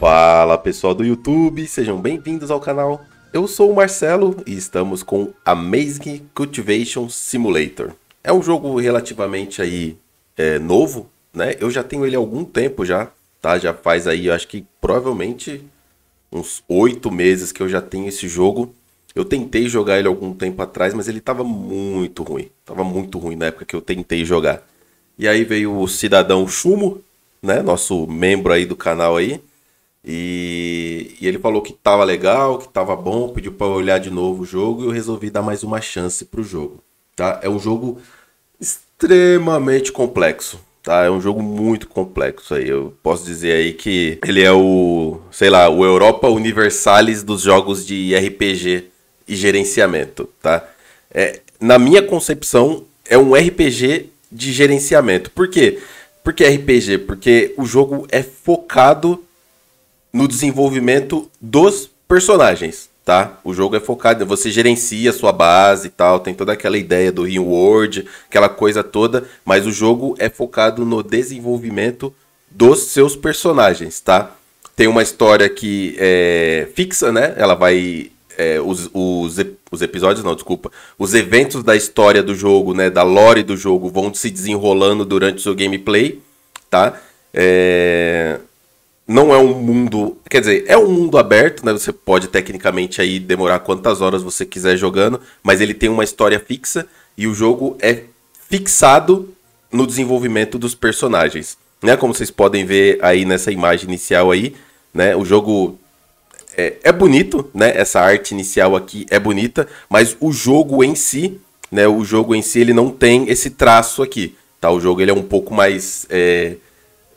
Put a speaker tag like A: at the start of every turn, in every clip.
A: Fala pessoal do YouTube, sejam bem-vindos ao canal. Eu sou o Marcelo e estamos com Amazing Cultivation Simulator. É um jogo relativamente aí é, novo, né? Eu já tenho ele há algum tempo já, tá? Já faz aí, acho que provavelmente uns oito meses que eu já tenho esse jogo. Eu tentei jogar ele algum tempo atrás, mas ele estava muito ruim. Tava muito ruim na época que eu tentei jogar. E aí veio o cidadão Chumo, né, nosso membro aí do canal aí, e, e ele falou que tava legal, que tava bom, pediu para olhar de novo o jogo e eu resolvi dar mais uma chance pro jogo, tá? É um jogo extremamente complexo, tá? É um jogo muito complexo aí. Eu posso dizer aí que ele é o, sei lá, o Europa Universalis dos jogos de RPG e gerenciamento, tá? É, na minha concepção, é um RPG de gerenciamento. Por quê? Porque RPG, porque o jogo é focado no desenvolvimento dos personagens, tá? O jogo é focado, você gerencia a sua base e tal, tem toda aquela ideia do reward, aquela coisa toda, mas o jogo é focado no desenvolvimento dos seus personagens, tá? Tem uma história que é fixa, né? Ela vai é, os, os, os, episódios, não, desculpa. Os eventos da história do jogo, né? Da lore do jogo vão se desenrolando durante o seu gameplay, tá? É, não é um mundo. Quer dizer, é um mundo aberto, né? Você pode tecnicamente aí demorar quantas horas você quiser jogando, mas ele tem uma história fixa e o jogo é fixado no desenvolvimento dos personagens. Né? Como vocês podem ver aí nessa imagem inicial aí, né? O jogo é, é bonito, né? Essa arte inicial aqui é bonita, mas o jogo em si, né? O jogo em si ele não tem esse traço aqui, tá? O jogo ele é um pouco mais é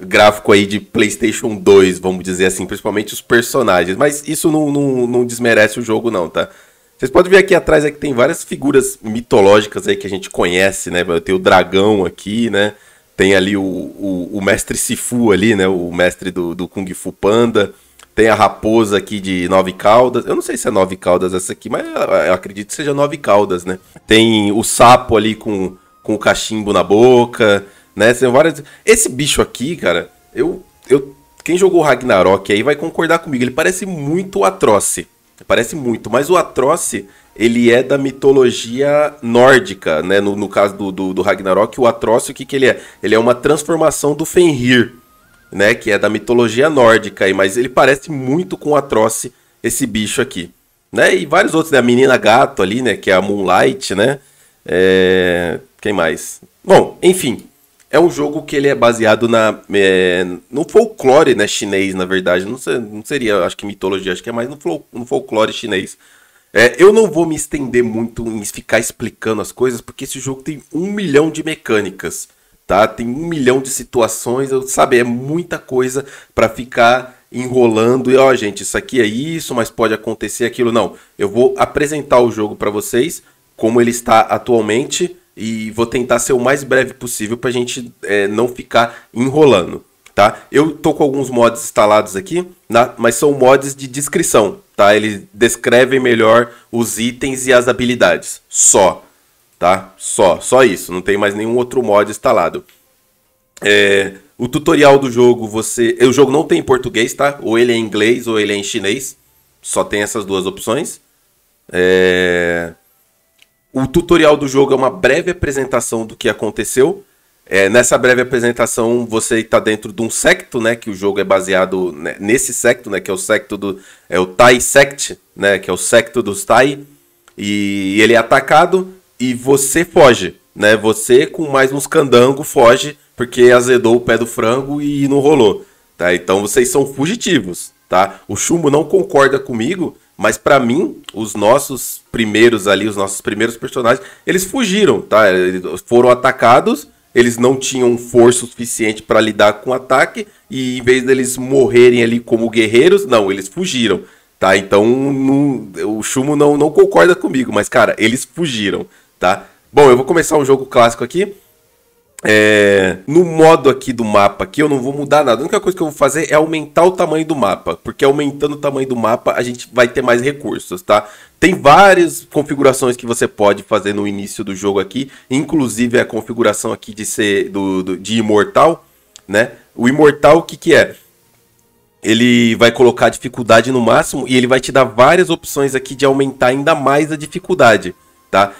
A: gráfico aí de PlayStation 2, vamos dizer assim, principalmente os personagens. Mas isso não, não, não desmerece o jogo, não, tá? Vocês podem ver aqui atrás é que tem várias figuras mitológicas aí que a gente conhece, né? Tem o dragão aqui, né? Tem ali o, o, o mestre Sifu ali, né? O mestre do, do Kung Fu Panda. Tem a raposa aqui de nove caudas. Eu não sei se é nove caudas essa aqui, mas eu acredito que seja nove caudas, né? Tem o sapo ali com, com o cachimbo na boca. Né? São várias. Esse bicho aqui, cara, eu, eu. Quem jogou Ragnarok aí vai concordar comigo. Ele parece muito o Atroce. Parece muito, mas o Atroce, ele é da mitologia nórdica, né? No, no caso do, do, do, Ragnarok, o Atroce, o que, que ele é? Ele é uma transformação do Fenrir, né? Que é da mitologia nórdica aí, mas ele parece muito com o Atroce, esse bicho aqui. Né? E vários outros, né? A menina gato ali, né? Que é a Moonlight, né? É... Quem mais? Bom, enfim, é um jogo que ele é baseado na, é, no folclore né, chinês, na verdade. Não, não, seria, acho que mitologia, acho que é mais no, fol, no folclore chinês. É, eu não vou me estender muito em ficar explicando as coisas, porque esse jogo tem um milhão de mecânicas, tá? Tem um milhão de situações, eu, sabe? É muita coisa para ficar enrolando e ó, gente, isso aqui é isso, mas pode acontecer aquilo. Não, eu vou apresentar o jogo para vocês como ele está atualmente e vou tentar ser o mais breve possível para a gente é, não ficar enrolando, tá? Eu tô com alguns mods instalados aqui, na, mas são mods de descrição, tá? Eles descrevem melhor os itens e as habilidades, só, tá? Só, só isso, não tem mais nenhum outro mod instalado. É, o tutorial do jogo, você, o jogo não tem em português, tá? Ou ele é em inglês ou ele é em chinês, só tem essas duas opções. É... O tutorial do jogo é uma breve apresentação do que aconteceu. É, nessa breve apresentação, você está dentro de um secto, né? Que o jogo é baseado né, nesse secto, né? Que é o secto do. É o Tai Sect, né? Que é o secto dos Tai. E ele é atacado e você foge, né? Você com mais uns candango foge porque azedou o pé do frango e não rolou, tá? Então vocês são fugitivos, tá? O Chumbo não concorda comigo mas para mim, os nossos primeiros ali, os nossos primeiros personagens, eles fugiram, tá? Eles foram atacados, eles não tinham força suficiente para lidar com o ataque e em vez deles morrerem ali como guerreiros, não, eles fugiram, tá? Então, não, o Chumo não, não concorda comigo, mas cara, eles fugiram, tá? Bom, eu vou começar um jogo clássico aqui. É, no modo aqui do mapa que eu não vou mudar nada. A única coisa que eu vou fazer é aumentar o tamanho do mapa. Porque aumentando o tamanho do mapa, a gente vai ter mais recursos, tá? Tem várias configurações que você pode fazer no início do jogo aqui. Inclusive a configuração aqui de ser do, do de imortal, né? O imortal, o que que é? Ele vai colocar a dificuldade no máximo e ele vai te dar várias opções aqui de aumentar ainda mais a dificuldade, tá?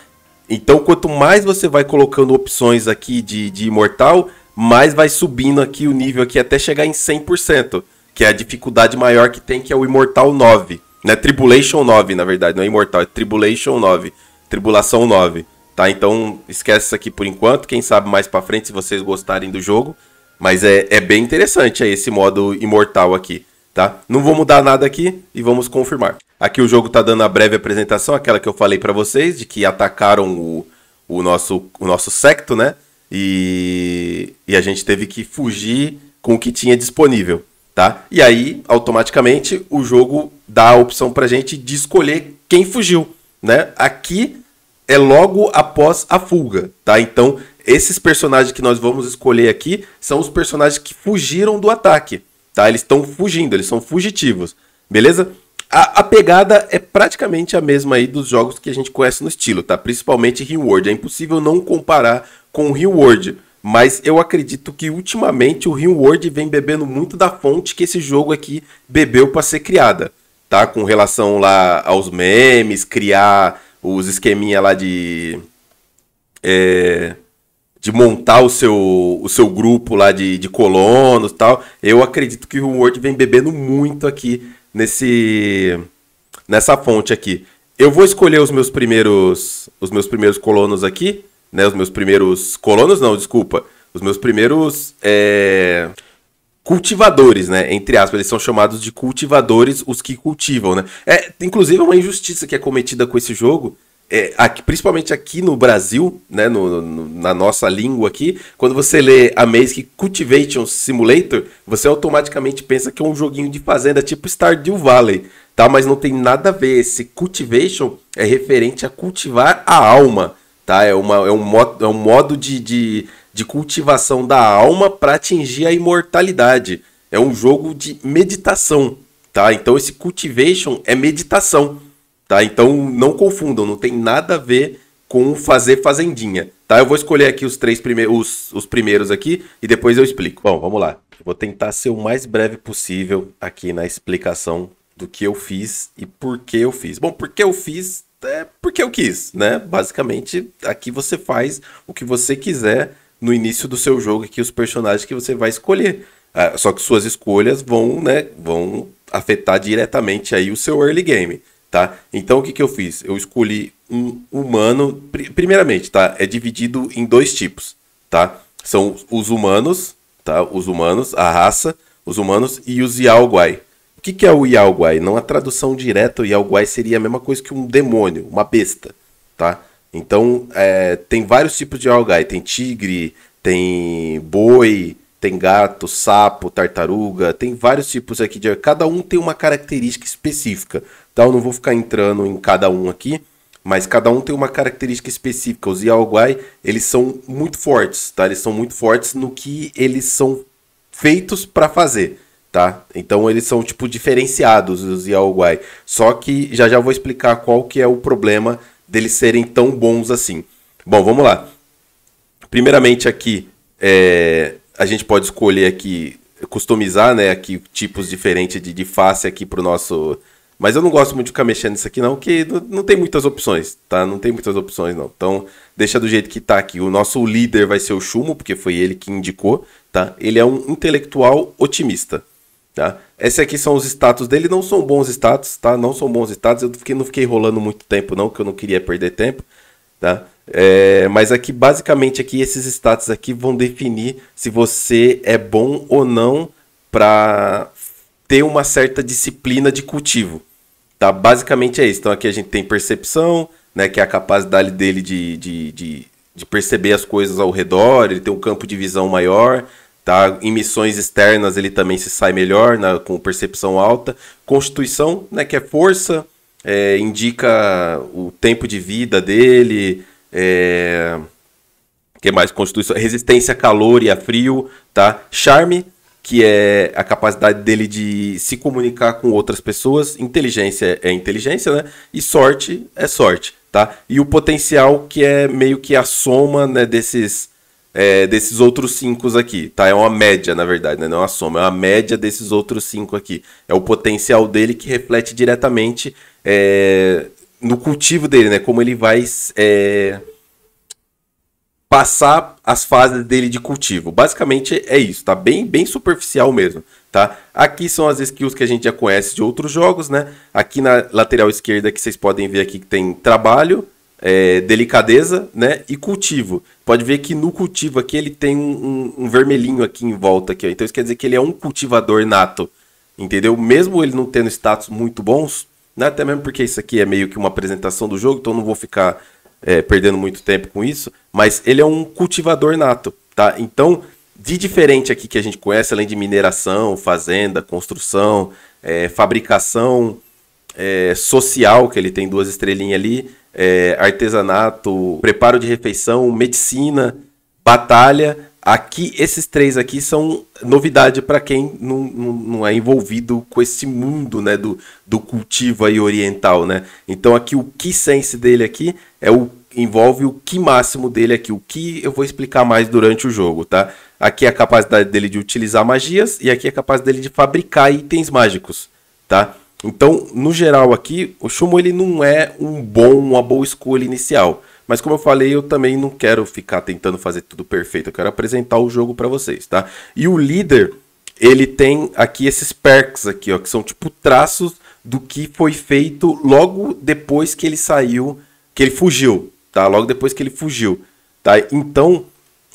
A: Então, quanto mais você vai colocando opções aqui de, de imortal, mais vai subindo aqui o nível aqui até chegar em 100%, que é a dificuldade maior que tem, que é o Imortal 9. Né? Tribulation 9, na verdade, não é imortal, é Tribulation 9. Tribulação 9. Tá? Então, esquece isso aqui por enquanto. Quem sabe mais pra frente, se vocês gostarem do jogo. Mas é, é bem interessante aí, esse modo imortal aqui tá? Não vou mudar nada aqui e vamos confirmar. Aqui o jogo está dando a breve apresentação, aquela que eu falei para vocês, de que atacaram o, o, nosso, o nosso secto, né? E, e a gente teve que fugir com o que tinha disponível, tá? E aí, automaticamente, o jogo dá a opção pra gente de escolher quem fugiu, né? Aqui é logo após a fuga, tá? Então, esses personagens que nós vamos escolher aqui são os personagens que fugiram do ataque. Tá? Eles estão fugindo, eles são fugitivos. Beleza? A, a, pegada é praticamente a mesma aí dos jogos que a gente conhece no estilo, tá? Principalmente Reward. É impossível não comparar com o Reward. Mas eu acredito que ultimamente o Reward vem bebendo muito da fonte que esse jogo aqui bebeu para ser criada, tá? Com relação lá aos memes, criar os esqueminha lá de. É, de montar o seu, o seu grupo lá de, de colonos e tal. Eu acredito que o Word vem bebendo muito aqui nesse nessa fonte aqui. Eu vou escolher os meus primeiros os meus primeiros colonos aqui, né? Os meus primeiros colonos não, desculpa, os meus primeiros é, cultivadores, né? Entre aspas, eles são chamados de cultivadores, os que cultivam, né? É, inclusive é uma injustiça que é cometida com esse jogo, é, aqui, principalmente aqui no Brasil, né, no, no, na nossa língua aqui, quando você lê a Maze Cultivation Simulator, você automaticamente pensa que é um joguinho de fazenda tipo Stardew Valley, tá? Mas não tem nada a ver. Esse Cultivation é referente a cultivar a alma, tá? É, uma, é, um, modo, é um modo de, de, de cultivação da alma para atingir a imortalidade. É um jogo de meditação, tá? Então esse Cultivation é meditação tá? Então não confundam, não tem nada a ver com fazer fazendinha, tá? Eu vou escolher aqui os três primeiros, os, os primeiros aqui e depois eu explico. Bom, vamos lá. vou tentar ser o mais breve possível aqui na explicação do que eu fiz e por que eu fiz. Bom, por que eu fiz é porque eu quis, né? Basicamente, aqui você faz o que você quiser no início do seu jogo aqui os personagens que você vai escolher. Ah, só que suas escolhas vão, né, vão afetar diretamente aí o seu early game tá? Então o que, que eu fiz? Eu escolhi um humano, primeiramente, tá? É dividido em dois tipos, tá? São os humanos, tá? Os humanos, a raça, os humanos e os Yaoguai. O que, que é o Yaoguai? Não a tradução direta, o Yaoguai seria a mesma coisa que um demônio, uma besta, tá? Então, é, tem vários tipos de Yaoguai. Tem tigre, tem boi, tem gato, sapo, tartaruga, tem vários tipos aqui de. Cada um tem uma característica específica. Então eu não vou ficar entrando em cada um aqui, mas cada um tem uma característica específica. Os Yaoguai, eles são muito fortes, tá? Eles são muito fortes no que eles são feitos para fazer, tá? Então eles são tipo diferenciados os Yaoguai. Só que já já vou explicar qual que é o problema deles serem tão bons assim. Bom, vamos lá. Primeiramente aqui, é, a gente pode escolher aqui, customizar, né, aqui tipos diferentes de, de face aqui pro nosso. Mas eu não gosto muito de ficar mexendo nisso aqui, não, que não, não, tem muitas opções, tá? Não tem muitas opções, não. Então, deixa do jeito que tá aqui. O nosso líder vai ser o Chumo, porque foi ele que indicou, tá? Ele é um intelectual otimista, tá? Esses aqui são os status dele, não são bons status, tá? Não são bons status. Eu fiquei, não fiquei rolando muito tempo, não, que eu não queria perder tempo tá? É, mas aqui, basicamente, aqui esses status aqui vão definir se você é bom ou não para ter uma certa disciplina de cultivo, tá? Basicamente é isso. Então aqui a gente tem percepção, né, que é a capacidade dele de, de, de, de perceber as coisas ao redor, ele tem um campo de visão maior, tá? Em missões externas ele também se sai melhor, né, com percepção alta. Constituição, né, que é força, é, indica o tempo de vida dele, é, que mais? Constituição, resistência a calor e a frio, tá? Charme, que é a capacidade dele de se comunicar com outras pessoas. Inteligência é inteligência, né? E sorte é sorte, tá? E o potencial que é meio que a soma né, desses é, desses outros cinco aqui, tá? É uma média, na verdade, né? não é uma soma, é uma média desses outros cinco aqui. É o potencial dele que reflete diretamente é, no cultivo dele, né? Como ele vai é, passar as fases dele de cultivo. Basicamente é isso, tá? Bem, bem superficial mesmo, tá? Aqui são as skills que a gente já conhece de outros jogos, né? Aqui na lateral esquerda que vocês podem ver aqui que tem trabalho, é, delicadeza né, e cultivo. Pode ver que no cultivo aqui ele tem um, um, vermelhinho aqui em volta. Aqui, ó. Então isso quer dizer que ele é um cultivador nato. Entendeu? Mesmo ele não tendo status muito bons, né, até mesmo porque isso aqui é meio que uma apresentação do jogo, então não vou ficar é, perdendo muito tempo com isso. Mas ele é um cultivador nato. Tá? Então, de diferente aqui que a gente conhece, além de mineração, fazenda, construção, é, fabricação é, social, que ele tem duas estrelinhas ali, é, artesanato, preparo de refeição, medicina, batalha. Aqui, esses três aqui são novidade para quem não, não, não, é envolvido com esse mundo né, do, do cultivo aí oriental. Né? Então aqui o que Sense dele aqui é o envolve o que máximo dele aqui. O que eu vou explicar mais durante o jogo, tá? Aqui é a capacidade dele de utilizar magias e aqui é a capacidade dele de fabricar itens mágicos, tá? Então, no geral aqui, o Shumo ele não é um bom, uma boa escolha inicial. Mas como eu falei, eu também não quero ficar tentando fazer tudo perfeito. Eu quero apresentar o jogo para vocês, tá? E o líder, ele tem aqui esses perks aqui, ó, que são tipo traços do que foi feito logo depois que ele saiu, que ele fugiu, tá? Logo depois que ele fugiu, tá? Então,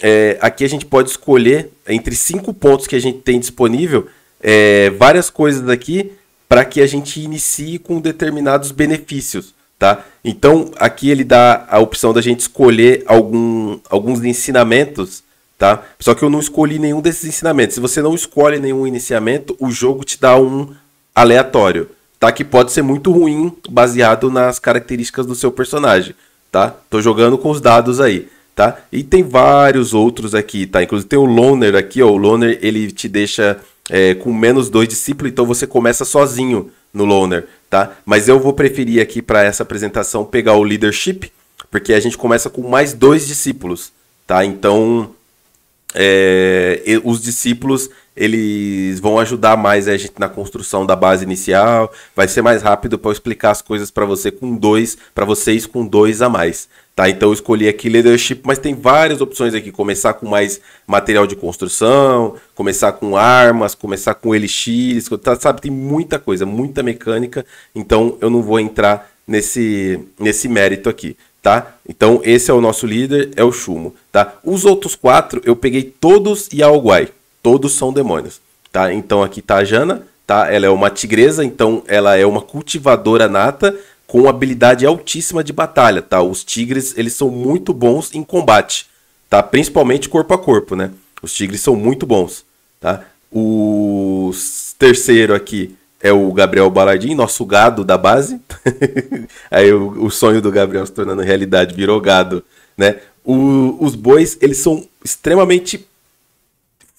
A: é, aqui a gente pode escolher entre cinco pontos que a gente tem disponível, é, várias coisas daqui para que a gente inicie com determinados benefícios, tá? Então, aqui ele dá a opção da gente escolher algum, alguns ensinamentos, tá? Só que eu não escolhi nenhum desses ensinamentos. Se você não escolhe nenhum iniciamento, o jogo te dá um aleatório, tá? Que pode ser muito ruim baseado nas características do seu personagem, tá? Tô jogando com os dados aí. Tá? E tem vários outros aqui, tá? Inclusive tem o Loner aqui, ó. O Loner ele te deixa é, com menos dois discípulos, então você começa sozinho no loner, tá? Mas eu vou preferir aqui para essa apresentação pegar o leadership, porque a gente começa com mais dois discípulos, tá? Então, é, os discípulos eles vão ajudar mais a gente na construção da base inicial. Vai ser mais rápido para eu explicar as coisas para você com dois, para vocês com dois a mais. Tá, então eu escolhi aqui leadership, mas tem várias opções aqui. Começar com mais material de construção, começar com armas, começar com elixir, tá, sabe? Tem muita coisa, muita mecânica. Então eu não vou entrar nesse, nesse mérito aqui, tá? Então esse é o nosso líder, é o Chumo, tá? Os outros quatro eu peguei todos e a Guai todos são demônios, tá? Então aqui tá a Jana, tá? Ela é uma tigresa, então ela é uma cultivadora nata com habilidade altíssima de batalha, tá? Os tigres, eles são muito bons em combate, tá? Principalmente corpo a corpo, né? Os tigres são muito bons, tá? O terceiro aqui é o Gabriel Balardim, nosso gado da base. Aí o, o, sonho do Gabriel se tornando realidade, virou gado, né? O, os bois, eles são extremamente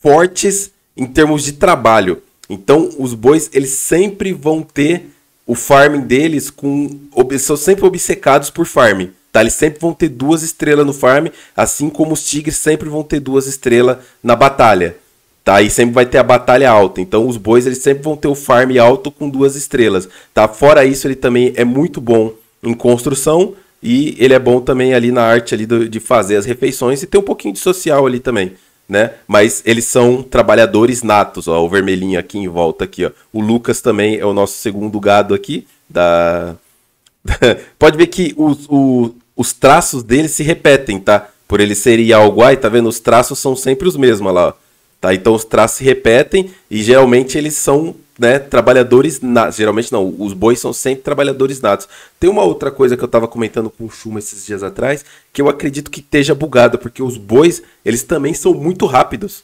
A: fortes em termos de trabalho. Então, os bois, eles sempre vão ter o farming deles com são sempre obcecados por farm. Tá? Eles sempre vão ter duas estrelas no farm, assim como os tigres sempre vão ter duas estrelas na batalha. Tá? E sempre vai ter a batalha alta. Então os bois eles sempre vão ter o farm alto com duas estrelas. Tá? Fora isso, ele também é muito bom em construção e ele é bom também ali na arte ali do, de fazer as refeições e ter um pouquinho de social ali também né? Mas eles são trabalhadores natos, ó, o vermelhinho aqui em volta aqui, ó. O Lucas também é o nosso segundo gado aqui da Pode ver que os, o, os traços deles se repetem, tá? Por ele ser Yaoguai, tá vendo? Os traços são sempre os mesmos, lá, ó. Tá? Então os traços se repetem e geralmente eles são né, trabalhadores natos. Geralmente não, os bois são sempre trabalhadores natos. Tem uma outra coisa que eu estava comentando com o Chuma esses dias atrás, que eu acredito que esteja bugado, porque os bois, eles também são muito rápidos.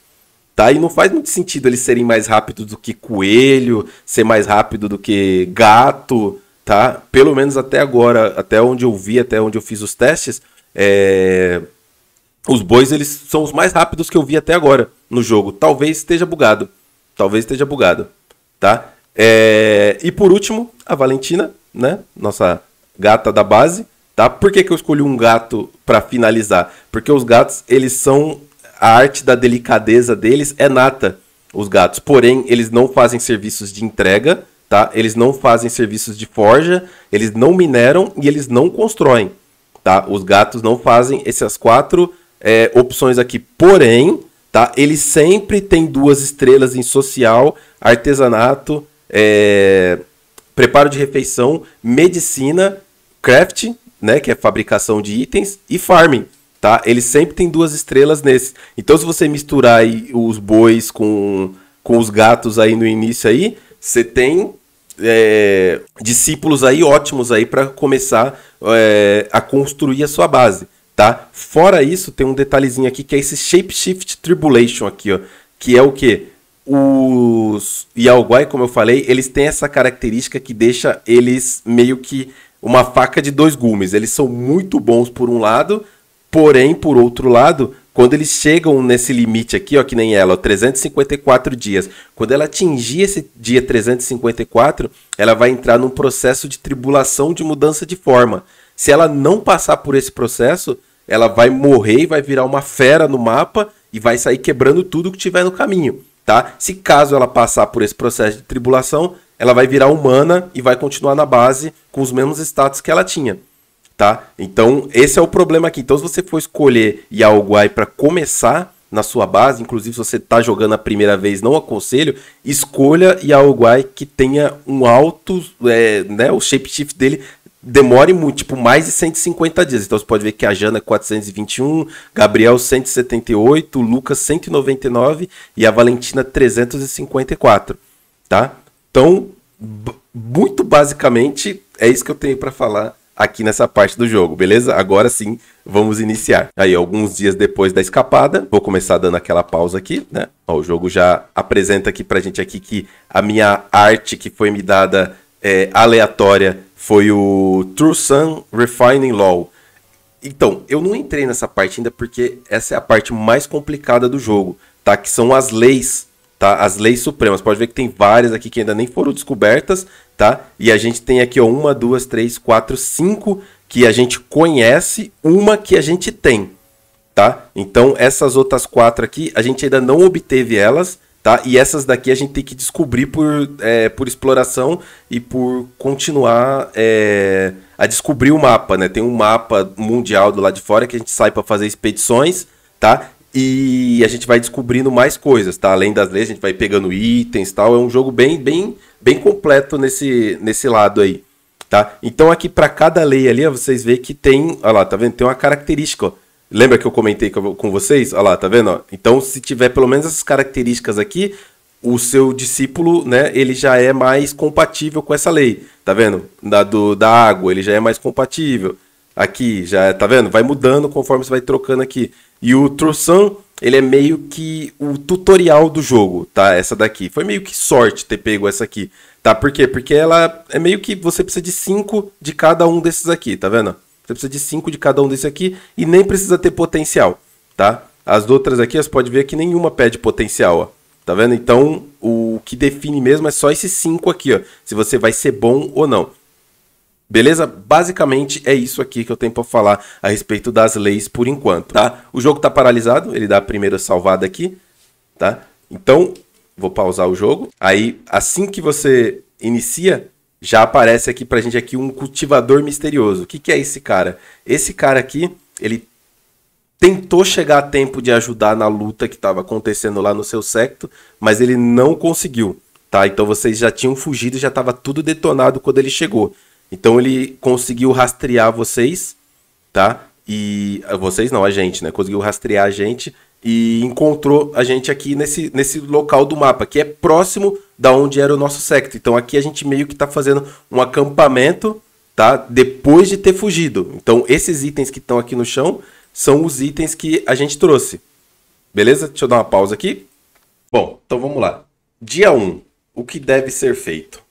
A: Tá? E não faz muito sentido eles serem mais rápidos do que coelho, ser mais rápido do que gato, tá? Pelo menos até agora, até onde eu vi, até onde eu fiz os testes, é... os bois eles são os mais rápidos que eu vi até agora no jogo. Talvez esteja bugado. Talvez esteja bugado tá? É... E por último, a Valentina, né? Nossa gata da base, tá? Por que, que eu escolhi um gato para finalizar? Porque os gatos, eles são... A arte da delicadeza deles é nata, os gatos. Porém, eles não fazem serviços de entrega, tá? Eles não fazem serviços de forja, eles não mineram e eles não constroem, tá? Os gatos não fazem essas quatro é, opções aqui. Porém, tá? Ele sempre tem duas estrelas em social, artesanato, é, preparo de refeição, medicina, craft, né, que é fabricação de itens, e farming, tá? Ele sempre tem duas estrelas nesse. Então, se você misturar os bois com, com os gatos aí no início aí, você tem é, discípulos aí ótimos aí para começar é, a construir a sua base tá? Fora isso, tem um detalhezinho aqui que é esse Shapeshift Tribulation aqui, ó, que é o que os Yaoguai, como eu falei, eles têm essa característica que deixa eles meio que uma faca de dois gumes. Eles são muito bons por um lado, porém, por outro lado, quando eles chegam nesse limite aqui, ó, que nem ela, ó, 354 dias. Quando ela atingir esse dia 354, ela vai entrar num processo de tribulação de mudança de forma. Se ela não passar por esse processo, ela vai morrer e vai virar uma fera no mapa e vai sair quebrando tudo que tiver no caminho, tá? Se caso ela passar por esse processo de tribulação, ela vai virar humana e vai continuar na base com os mesmos status que ela tinha, tá? Então, esse é o problema aqui. Então, se você for escolher Yaoguai para começar na sua base, inclusive se você está jogando a primeira vez, não aconselho, escolha Yaoguai que tenha um alto, é, né, o shapeshift dele demore muito, tipo, mais de 150 dias. Então você pode ver que a Jana 421, Gabriel 178, Lucas 199 e a Valentina 354, tá? Então, muito basicamente é isso que eu tenho para falar aqui nessa parte do jogo, beleza? Agora sim, vamos iniciar. Aí, alguns dias depois da escapada, vou começar dando aquela pausa aqui, né? Ó, o jogo já apresenta aqui pra gente aqui que a minha arte que foi me dada é, aleatória foi o True Sun Refining Law. Então, eu não entrei nessa parte ainda porque essa é a parte mais complicada do jogo, tá? Que são as leis, tá? As leis supremas. Pode ver que tem várias aqui que ainda nem foram descobertas, tá? E a gente tem aqui, ó, uma, duas, três, quatro, cinco que a gente conhece, uma que a gente tem, tá? Então, essas outras quatro aqui, a gente ainda não obteve elas, tá? E essas daqui a gente tem que descobrir por, é, por exploração e por continuar é, a descobrir o mapa, né? Tem um mapa mundial do lado de fora que a gente sai para fazer expedições, tá? E a gente vai descobrindo mais coisas, tá? Além das leis, a gente vai pegando itens tal. É um jogo bem, bem, bem completo nesse, nesse lado aí, tá? Então aqui para cada lei ali, ó, vocês vê que tem, olha lá, tá vendo? Tem uma característica, ó Lembra que eu comentei com vocês? Olha lá, tá vendo? Então, se tiver pelo menos essas características aqui, o seu discípulo, né, ele já é mais compatível com essa lei, tá vendo? Da, do, da água, ele já é mais compatível. Aqui, já, é, tá vendo? Vai mudando conforme você vai trocando aqui. E o Trussan, ele é meio que o tutorial do jogo, tá? Essa daqui. Foi meio que sorte ter pego essa aqui, tá? Por quê? Porque ela é meio que você precisa de cinco de cada um desses aqui, tá vendo? Você precisa de 5 de cada um desse aqui e nem precisa ter potencial, tá? As outras aqui, você pode ver que nenhuma pede potencial, ó. Tá vendo? Então, o que define mesmo é só esses 5 aqui, ó. Se você vai ser bom ou não. Beleza? Basicamente é isso aqui que eu tenho para falar a respeito das leis por enquanto, tá? O jogo tá paralisado, ele dá a primeira salvada aqui, tá? Então, vou pausar o jogo. Aí, assim que você inicia, já aparece aqui pra gente aqui um cultivador misterioso. O que, que é esse cara? Esse cara aqui, ele tentou chegar a tempo de ajudar na luta que estava acontecendo lá no seu secto, mas ele não conseguiu, tá? Então vocês já tinham fugido, já estava tudo detonado quando ele chegou. Então ele conseguiu rastrear vocês, tá? E ah, vocês não, a gente, né? Conseguiu rastrear a gente e encontrou a gente aqui nesse, nesse local do mapa, que é próximo da onde era o nosso secto. Então aqui a gente meio que está fazendo um acampamento, tá? Depois de ter fugido. Então esses itens que estão aqui no chão são os itens que a gente trouxe. Beleza? Deixa eu dar uma pausa aqui. Bom, então vamos lá. Dia 1. Um, o que deve ser feito?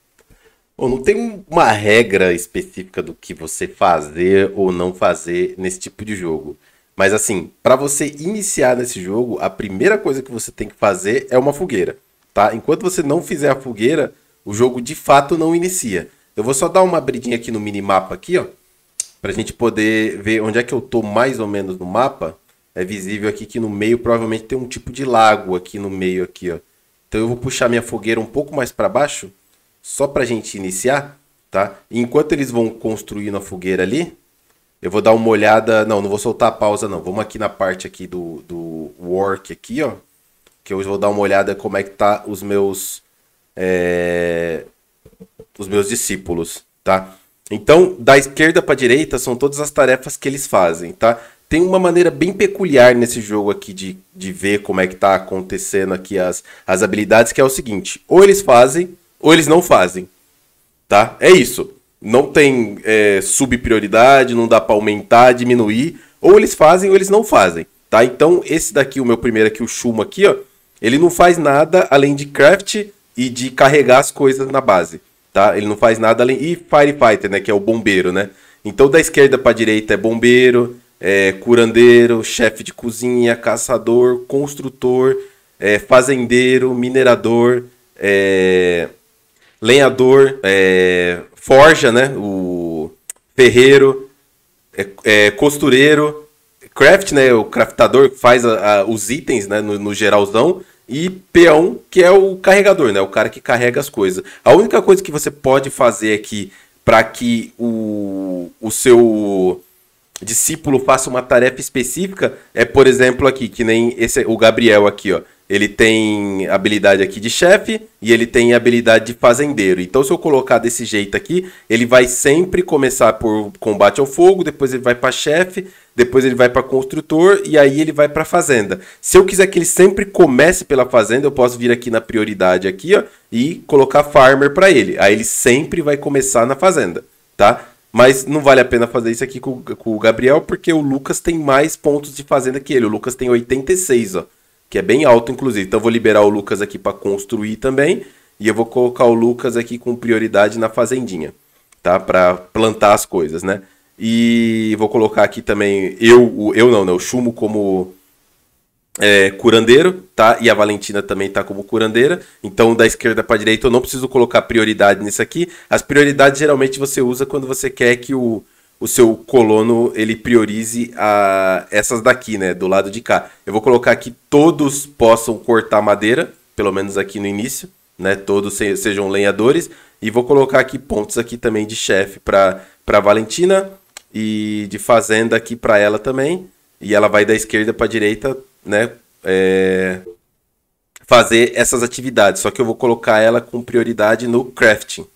A: Bom, não tem uma regra específica do que você fazer ou não fazer nesse tipo de jogo. Mas assim, para você iniciar nesse jogo, a primeira coisa que você tem que fazer é uma fogueira, tá? Enquanto você não fizer a fogueira, o jogo de fato não inicia. Eu vou só dar uma abridinha aqui no minimapa aqui, ó, pra gente poder ver onde é que eu tô mais ou menos no mapa. É visível aqui que no meio provavelmente tem um tipo de lago aqui no meio aqui, ó. Então eu vou puxar minha fogueira um pouco mais para baixo, só pra gente iniciar, tá? E enquanto eles vão construindo a fogueira ali, eu vou dar uma olhada. Não, não vou soltar a pausa, não. Vamos aqui na parte aqui do, do work aqui, ó. Que eu vou dar uma olhada como é que tá os meus. É, os meus discípulos, tá? Então, da esquerda para direita são todas as tarefas que eles fazem, tá? Tem uma maneira bem peculiar nesse jogo aqui de, de ver como é que tá acontecendo aqui as, as habilidades, que é o seguinte: ou eles fazem, ou eles não fazem, tá? É isso não tem é, subprioridade, não dá para aumentar, diminuir. Ou eles fazem ou eles não fazem, tá? Então esse daqui, o meu primeiro aqui, o Shuma aqui, ó, ele não faz nada além de craft e de carregar as coisas na base, tá? Ele não faz nada além... E Firefighter, né, que é o bombeiro, né? Então da esquerda para direita é bombeiro, é curandeiro, chefe de cozinha, caçador, construtor, é, fazendeiro, minerador, é, lenhador, é, forja, né? O ferreiro, é, é, costureiro, craft, né? O craftador que faz a, a, os itens, né? No, no, geralzão. E peão, que é o carregador, né? O cara que carrega as coisas. A única coisa que você pode fazer aqui para que o, o seu discípulo faça uma tarefa específica é, por exemplo, aqui, que nem esse, o Gabriel aqui, ó. Ele tem habilidade aqui de chefe e ele tem habilidade de fazendeiro. Então, se eu colocar desse jeito aqui, ele vai sempre começar por combate ao fogo, depois ele vai para chefe, depois ele vai para construtor e aí ele vai para fazenda. Se eu quiser que ele sempre comece pela fazenda, eu posso vir aqui na prioridade aqui, ó, e colocar farmer para ele. Aí ele sempre vai começar na fazenda, tá? Mas não vale a pena fazer isso aqui com, com, o Gabriel, porque o Lucas tem mais pontos de fazenda que ele. O Lucas tem 86, ó que é bem alto, inclusive. Então, eu vou liberar o Lucas aqui para construir também. E eu vou colocar o Lucas aqui com prioridade na fazendinha, tá? Para plantar as coisas, né? E vou colocar aqui também eu, eu não, né? O Chumo como é, curandeiro, tá? E a Valentina também tá como curandeira. Então, da esquerda para direita, eu não preciso colocar prioridade nisso aqui. As prioridades geralmente você usa quando você quer que o o seu colono ele priorize a essas daqui, né, do lado de cá. Eu vou colocar que todos possam cortar madeira, pelo menos aqui no início, né, todos sejam lenhadores e vou colocar aqui pontos aqui também de chefe para para Valentina e de fazenda aqui para ela também, e ela vai da esquerda para direita, né, é, fazer essas atividades, só que eu vou colocar ela com prioridade no crafting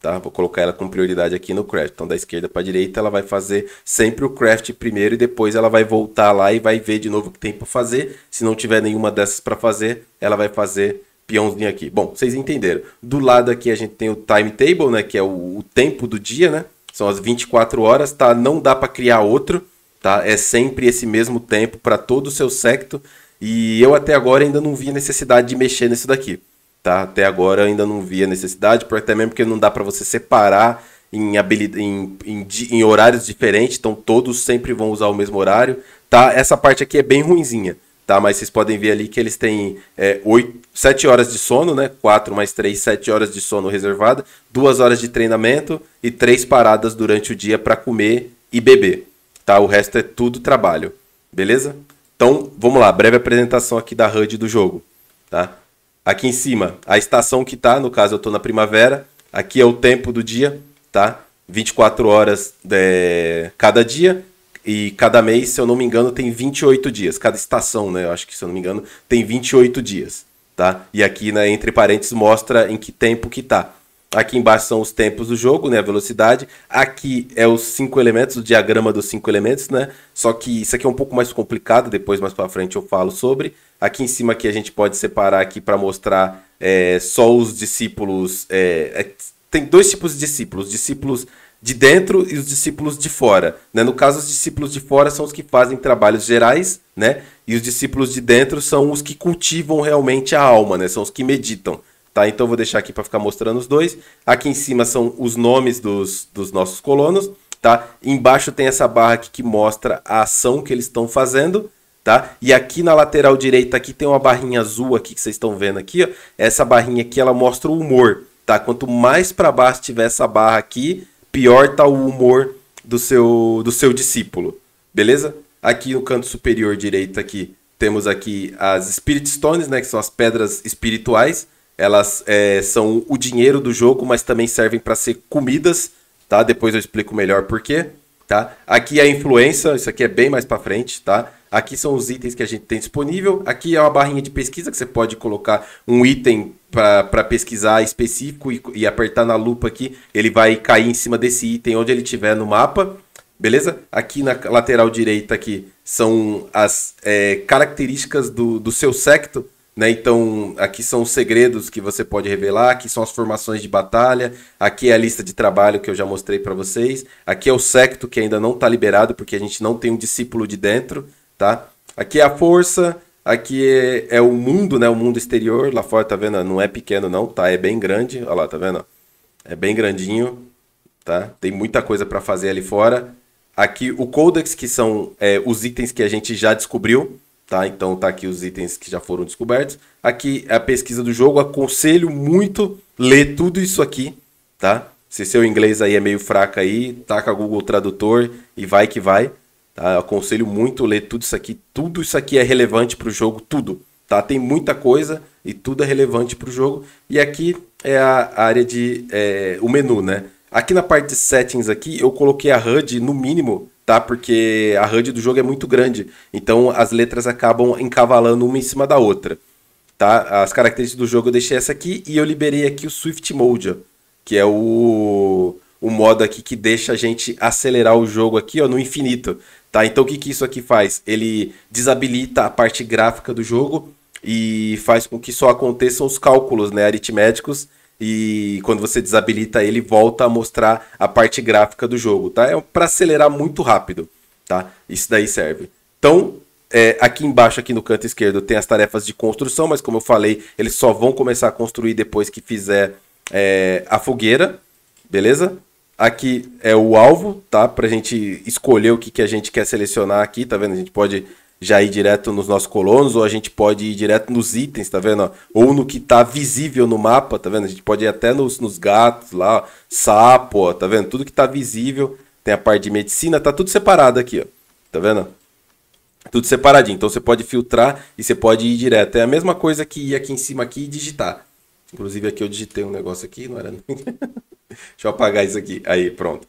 A: tá? Vou colocar ela com prioridade aqui no craft. Então, da esquerda para a direita, ela vai fazer sempre o craft primeiro e depois ela vai voltar lá e vai ver de novo o que tem para fazer. Se não tiver nenhuma dessas para fazer, ela vai fazer peãozinho aqui. Bom, vocês entenderam. Do lado aqui a gente tem o timetable, né? Que é o, o tempo do dia, né? São as 24 horas, tá? Não dá para criar outro, tá? É sempre esse mesmo tempo para todo o seu secto. E eu até agora ainda não vi necessidade de mexer nisso daqui. Tá? Até agora ainda não vi a necessidade, até mesmo porque não dá para você separar em, em, em, em, horários diferentes, então todos sempre vão usar o mesmo horário. Tá? Essa parte aqui é bem ruinzinha, tá? mas vocês podem ver ali que eles têm é, 8, 7 horas de sono, né? 4 mais 3, 7 horas de sono reservada, 2 horas de treinamento e 3 paradas durante o dia para comer e beber. Tá? O resto é tudo trabalho, beleza? Então, vamos lá, breve apresentação aqui da HUD do jogo. Tá? Aqui em cima, a estação que tá, no caso eu tô na primavera. Aqui é o tempo do dia, tá? 24 horas de é, cada dia. E cada mês, se eu não me engano, tem 28 dias. Cada estação, né? Eu acho que, se eu não me engano, tem 28 dias, tá? E aqui, né, entre parênteses, mostra em que tempo que tá. Aqui embaixo são os tempos do jogo, né? A velocidade. Aqui é os cinco elementos, o diagrama dos cinco elementos, né? Só que isso aqui é um pouco mais complicado, depois mais para frente eu falo sobre. Aqui em cima aqui a gente pode separar aqui para mostrar é, só os discípulos. É, é, tem dois tipos de discípulos, discípulos de dentro e os discípulos de fora. Né? No caso, os discípulos de fora são os que fazem trabalhos gerais, né? E os discípulos de dentro são os que cultivam realmente a alma, né? São os que meditam. Tá? Então eu vou deixar aqui para ficar mostrando os dois. Aqui em cima são os nomes dos, dos nossos colonos. Tá? Embaixo tem essa barra aqui que mostra a ação que eles estão fazendo. Tá? E aqui na lateral direita aqui tem uma barrinha azul aqui que vocês estão vendo aqui. Ó. Essa barrinha aqui ela mostra o humor. Tá? Quanto mais para baixo tiver essa barra aqui, pior tá o humor do seu, do seu discípulo. Beleza? Aqui no canto superior direito aqui temos aqui as Spirit Stones, né, que são as pedras espirituais. Elas é, são o dinheiro do jogo, mas também servem para ser comidas, tá? Depois eu explico melhor por quê, tá? Aqui é a influência, isso aqui é bem mais para frente, tá? Aqui são os itens que a gente tem disponível. Aqui é uma barrinha de pesquisa que você pode colocar um item para pesquisar específico e, e, apertar na lupa aqui. Ele vai cair em cima desse item onde ele estiver no mapa. Beleza? Aqui na lateral direita aqui são as é, características do, do seu secto. Né? Então, aqui são os segredos que você pode revelar, aqui são as formações de batalha, aqui é a lista de trabalho que eu já mostrei para vocês, aqui é o secto que ainda não está liberado porque a gente não tem um discípulo de dentro, tá? Aqui é a força, aqui é, é o mundo, né? O mundo exterior, lá fora, tá vendo? Não é pequeno não, tá? É bem grande, olha lá, tá vendo? É bem grandinho, tá? Tem muita coisa para fazer ali fora. Aqui o codex, que são é, os itens que a gente já descobriu, Tá? Então tá aqui os itens que já foram descobertos. Aqui é a pesquisa do jogo, aconselho muito ler tudo isso aqui, tá? Se seu inglês aí é meio fraco aí, taca Google Tradutor e vai que vai. Tá? aconselho muito ler tudo isso aqui. Tudo isso aqui é relevante para o jogo, tudo. Tá? Tem muita coisa e tudo é relevante para o jogo. E aqui é a área de é, o menu, né? Aqui na parte de settings aqui, eu coloquei a HUD no mínimo tá? Porque a HUD do jogo é muito grande, então as letras acabam encavalando uma em cima da outra, tá? As características do jogo eu deixei essa aqui e eu liberei aqui o Swift Mode, que é o o modo aqui que deixa a gente acelerar o jogo aqui, ó, no infinito, tá? Então o que que isso aqui faz? Ele desabilita a parte gráfica do jogo e faz com que só aconteçam os cálculos, né, aritméticos e quando você desabilita ele, volta a mostrar a parte gráfica do jogo, tá? É para acelerar muito rápido, tá? Isso daí serve. Então, é, aqui embaixo, aqui no canto esquerdo, tem as tarefas de construção, mas como eu falei, eles só vão começar a construir depois que fizer é, a fogueira, beleza? Aqui é o alvo, tá? Pra gente escolher o que, que a gente quer selecionar aqui, tá vendo? A gente pode já ir direto nos nossos colonos, ou a gente pode ir direto nos itens, tá vendo? Ou no que está visível no mapa, tá vendo? A gente pode ir até nos, nos gatos lá, sapo, ó, tá vendo? Tudo que está visível, tem a parte de medicina, tá tudo separado aqui, ó. Tá vendo? Tudo separadinho. Então você pode filtrar e você pode ir direto. É a mesma coisa que ir aqui em cima aqui e digitar. Inclusive aqui eu digitei um negócio aqui, não era. Deixa eu apagar isso aqui. Aí, pronto.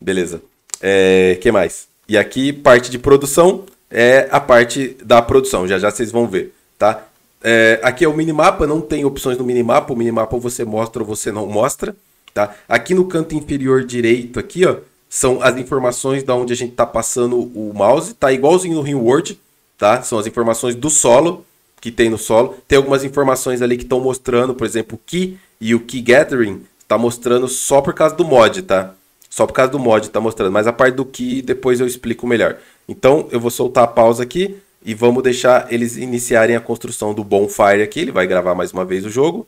A: Beleza. É, que mais? E aqui parte de produção, é a parte da produção. Já já vocês vão ver, tá? É, aqui é o minimapa, não tem opções no minimapa. O minimapa você mostra ou você não mostra, tá? Aqui no canto inferior direito aqui, ó, são as informações da onde a gente está passando o mouse. Tá igualzinho no RimWorld, tá? São as informações do solo que tem no solo. Tem algumas informações ali que estão mostrando, por exemplo, o key e o key gathering está mostrando só por causa do mod, tá? Só por causa do mod está mostrando, mas a parte do key depois eu explico melhor. Então eu vou soltar a pausa aqui e vamos deixar eles iniciarem a construção do bonfire aqui. Ele vai gravar mais uma vez o jogo,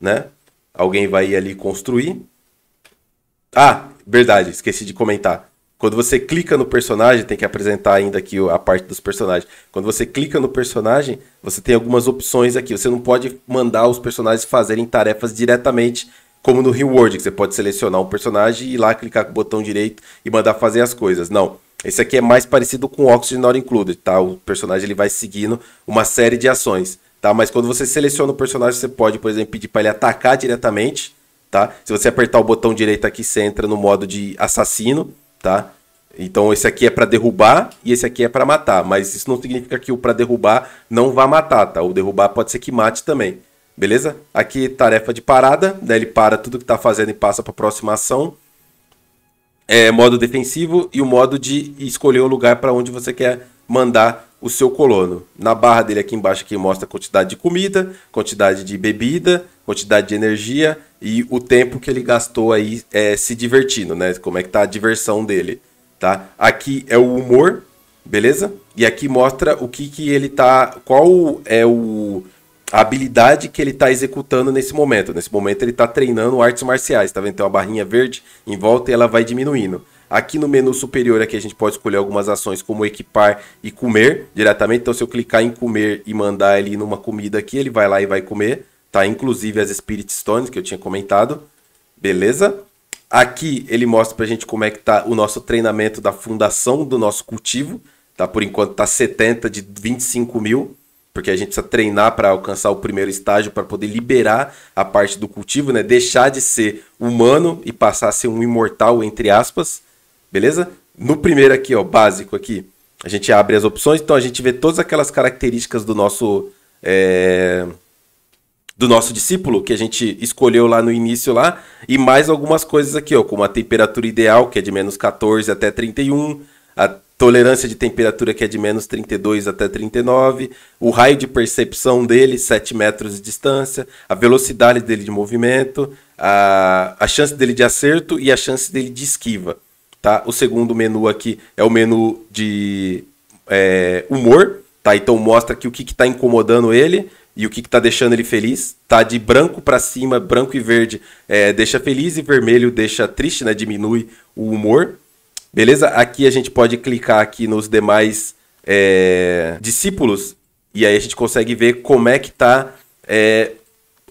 A: né? Alguém vai ir ali construir. Ah, verdade, esqueci de comentar. Quando você clica no personagem, tem que apresentar ainda aqui a parte dos personagens. Quando você clica no personagem, você tem algumas opções aqui. Você não pode mandar os personagens fazerem tarefas diretamente, como no Reward, que você pode selecionar um personagem e ir lá clicar com o botão direito e mandar fazer as coisas. Não. Esse aqui é mais parecido com Oxygen Not Included, tá? O personagem ele vai seguindo uma série de ações, tá? Mas quando você seleciona o personagem, você pode, por exemplo, pedir para ele atacar diretamente, tá? Se você apertar o botão direito aqui, você entra no modo de assassino, tá? Então esse aqui é para derrubar e esse aqui é para matar, mas isso não significa que o para derrubar não vá matar, tá? O derrubar pode ser que mate também. Beleza? Aqui tarefa de parada, né? Ele para tudo que tá fazendo e passa para a próxima ação é, modo defensivo e o modo de escolher o lugar para onde você quer mandar o seu colono. Na barra dele aqui embaixo que mostra a quantidade de comida, quantidade de bebida, quantidade de energia e o tempo que ele gastou aí é, se divertindo, né? Como é que tá a diversão dele, tá? Aqui é o humor, beleza? E aqui mostra o que que ele tá, qual é o a habilidade que ele está executando nesse momento. Nesse momento ele está treinando artes marciais, tá vendo? Tem uma barrinha verde em volta e ela vai diminuindo. Aqui no menu superior aqui a gente pode escolher algumas ações como equipar e comer diretamente. Então se eu clicar em comer e mandar ele numa comida aqui, ele vai lá e vai comer, tá? Inclusive as Spirit Stones que eu tinha comentado. Beleza? Aqui ele mostra pra gente como é que tá o nosso treinamento da fundação do nosso cultivo, tá? Por enquanto tá 70 de 25 mil porque a gente precisa treinar para alcançar o primeiro estágio para poder liberar a parte do cultivo, né? Deixar de ser humano e passar a ser um imortal entre aspas, beleza? No primeiro aqui, ó, básico aqui, a gente abre as opções, então a gente vê todas aquelas características do nosso é... do nosso discípulo que a gente escolheu lá no início lá e mais algumas coisas aqui, ó, como a temperatura ideal que é de menos 14 até 31, a tolerância de temperatura que é de menos 32 até 39, o raio de percepção dele, 7 metros de distância, a velocidade dele de movimento, a, a chance dele de acerto e a chance dele de esquiva. Tá? O segundo menu aqui é o menu de é, humor, tá? então mostra que o que está incomodando ele e o que está deixando ele feliz. Tá de branco para cima, branco e verde é, deixa feliz e vermelho deixa triste, né? diminui o humor. Beleza? Aqui a gente pode clicar aqui nos demais é, discípulos e aí a gente consegue ver como é que tá é,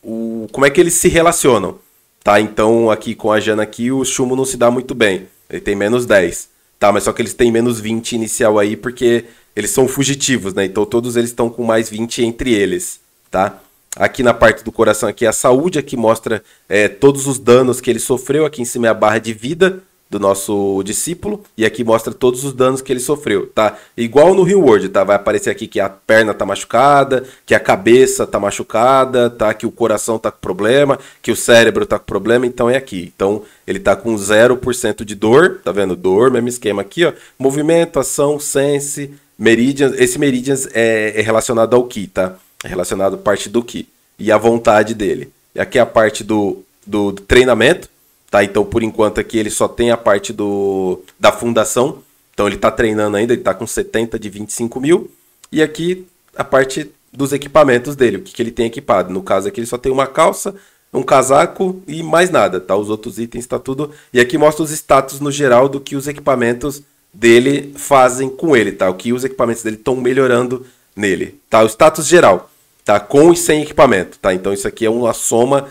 A: o, como é que eles se relacionam. Tá, então aqui com a Jana aqui o Chumo não se dá muito bem. Ele tem menos 10. Tá, mas só que eles têm menos 20 inicial aí porque eles são fugitivos, né? Então todos eles estão com mais 20 entre eles, tá? Aqui na parte do coração aqui a saúde, aqui é mostra é, todos os danos que ele sofreu. Aqui em cima é a barra de vida, do nosso discípulo. E aqui mostra todos os danos que ele sofreu, tá? Igual no Reward, tá? Vai aparecer aqui que a perna tá machucada, que a cabeça tá machucada, tá? Que o coração tá com problema, que o cérebro tá com problema, então é aqui. Então ele tá com 0% de dor, tá vendo? Dor, mesmo esquema aqui, ó. Movimento, ação, sense, meridians. Esse meridians é, é relacionado ao Ki, tá? É relacionado à parte do Ki e à vontade dele. E aqui é a parte do, do, do treinamento, Tá? Então, por enquanto aqui ele só tem a parte do, da fundação. Então ele está treinando ainda, ele está com 70 de 25 mil. E aqui a parte dos equipamentos dele, o que, que ele tem equipado. No caso aqui ele só tem uma calça, um casaco e mais nada, tá? Os outros itens está tudo... E aqui mostra os status no geral do que os equipamentos dele fazem com ele, tá? O que os equipamentos dele estão melhorando nele, tá? O status geral, tá? Com e sem equipamento, tá? Então isso aqui é uma soma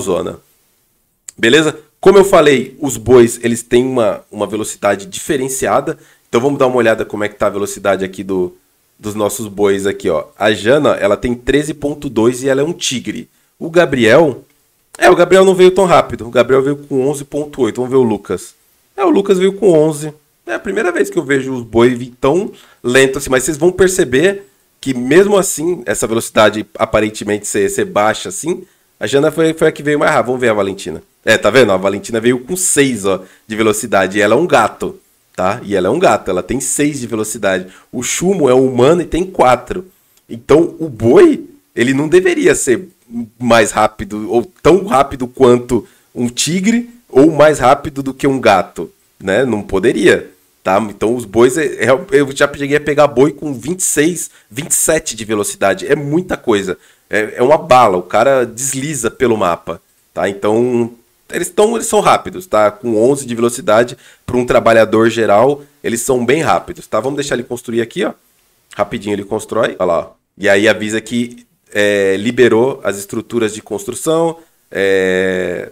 A: zona Beleza? Como eu falei, os bois eles têm uma, uma velocidade diferenciada. Então vamos dar uma olhada como é que tá a velocidade aqui do, dos nossos bois aqui, ó. A Jana, ela tem 13.2 e ela é um tigre. O Gabriel, é, o Gabriel não veio tão rápido. O Gabriel veio com 11.8. Vamos ver o Lucas. É, o Lucas veio com 11. É a primeira vez que eu vejo os bois vir tão lento assim, mas vocês vão perceber que mesmo assim, essa velocidade aparentemente ser, ser baixa assim, a Jana foi, foi a que veio mais rápido. Vamos ver a Valentina. É, tá vendo? A Valentina veio com 6, ó, de velocidade. E ela é um gato, tá? E ela é um gato, ela tem 6 de velocidade. O Chumo é um humano e tem 4. Então, o boi, ele não deveria ser mais rápido, ou tão rápido quanto um tigre, ou mais rápido do que um gato, né? Não poderia, tá? Então, os bois, é, é, eu já cheguei a pegar boi com 26, 27 de velocidade. É muita coisa. É, é uma bala, o cara desliza pelo mapa, tá? Então, eles, tão, eles são rápidos, tá? Com 11 de velocidade, para um trabalhador geral, eles são bem rápidos, tá? Vamos deixar ele construir aqui, ó. Rapidinho ele constrói, olha lá. E aí avisa que é, liberou as estruturas de construção, é,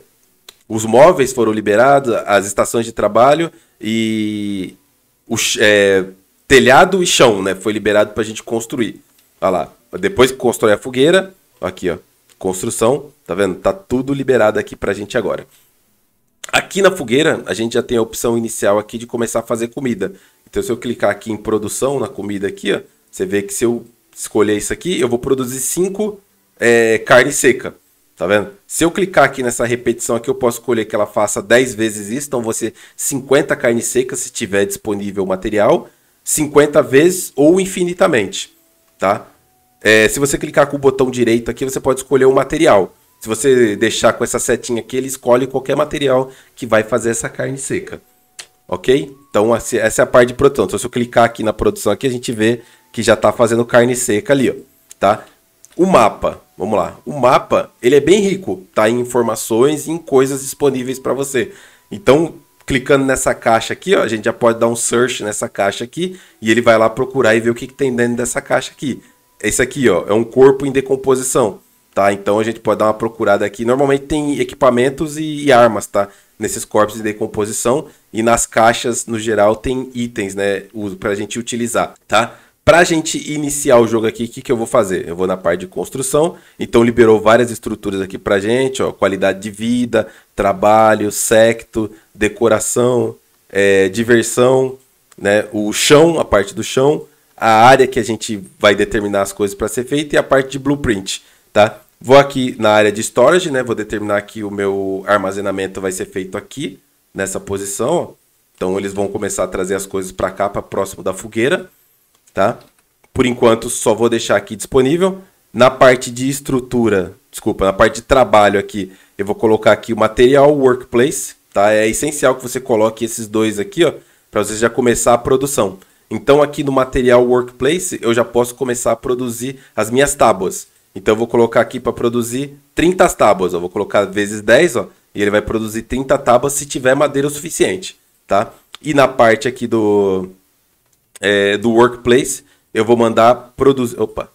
A: os móveis foram liberados, as estações de trabalho e o é, telhado e chão, né? Foi liberado para a gente construir. Olha lá. Depois que constrói a fogueira, aqui, ó construção, tá vendo? Tá tudo liberado aqui pra gente agora. Aqui na fogueira, a gente já tem a opção inicial aqui de começar a fazer comida. Então, se eu clicar aqui em produção, na comida aqui, ó, você vê que se eu escolher isso aqui, eu vou produzir 5 é, carne seca. Tá vendo? Se eu clicar aqui nessa repetição aqui, eu posso escolher que ela faça 10 vezes isso. Então, você 50 carne seca, se tiver disponível o material, 50 vezes ou infinitamente, tá? É, se você clicar com o botão direito aqui, você pode escolher o material. Se você deixar com essa setinha aqui, ele escolhe qualquer material que vai fazer essa carne seca. Ok? Então, essa é a parte de produção. Então, se eu clicar aqui na produção, aqui, a gente vê que já está fazendo carne seca ali. Ó, tá? O mapa, vamos lá. O mapa, ele é bem rico. Tá em informações e em coisas disponíveis para você. Então, clicando nessa caixa aqui, ó, a gente já pode dar um search nessa caixa aqui. E ele vai lá procurar e ver o que, que tem dentro dessa caixa aqui esse aqui, ó, é um corpo em decomposição, tá? Então a gente pode dar uma procurada aqui. Normalmente tem equipamentos e, e armas, tá? Nesses corpos de decomposição e nas caixas, no geral, tem itens, né? Pra gente utilizar, tá? Pra gente iniciar o jogo aqui, o que, que eu vou fazer? Eu vou na parte de construção, então liberou várias estruturas aqui pra gente, ó, qualidade de vida, trabalho, secto, decoração, é, diversão, né, o chão, a parte do chão, a área que a gente vai determinar as coisas para ser feita e a parte de blueprint, tá? Vou aqui na área de storage, né? Vou determinar que o meu armazenamento vai ser feito aqui, nessa posição. Então eles vão começar a trazer as coisas para cá, para próximo da fogueira, tá? Por enquanto só vou deixar aqui disponível. Na parte de estrutura, desculpa, na parte de trabalho aqui, eu vou colocar aqui o material workplace, tá? É essencial que você coloque esses dois aqui, ó, para você já começar a produção. Então aqui no material Workplace eu já posso começar a produzir as minhas tábuas. Então eu vou colocar aqui para produzir 30 tábuas. Eu vou colocar vezes 10, ó, e ele vai produzir 30 tábuas se tiver madeira o suficiente, tá? E na parte aqui do, é, do Workplace eu vou mandar produzir... Opa!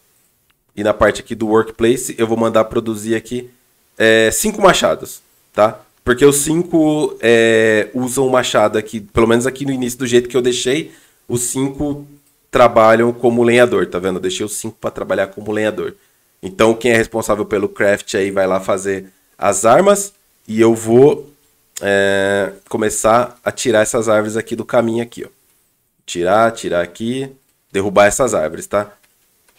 A: E na parte aqui do Workplace eu vou mandar produzir aqui é, cinco machados, tá? Porque os cinco é, usam o machado aqui, pelo menos aqui no início do jeito que eu deixei, os cinco trabalham como lenhador, tá vendo? Eu deixei os cinco para trabalhar como lenhador. Então quem é responsável pelo craft aí vai lá fazer as armas e eu vou é, começar a tirar essas árvores aqui do caminho aqui, ó. Tirar, tirar aqui, derrubar essas árvores, tá?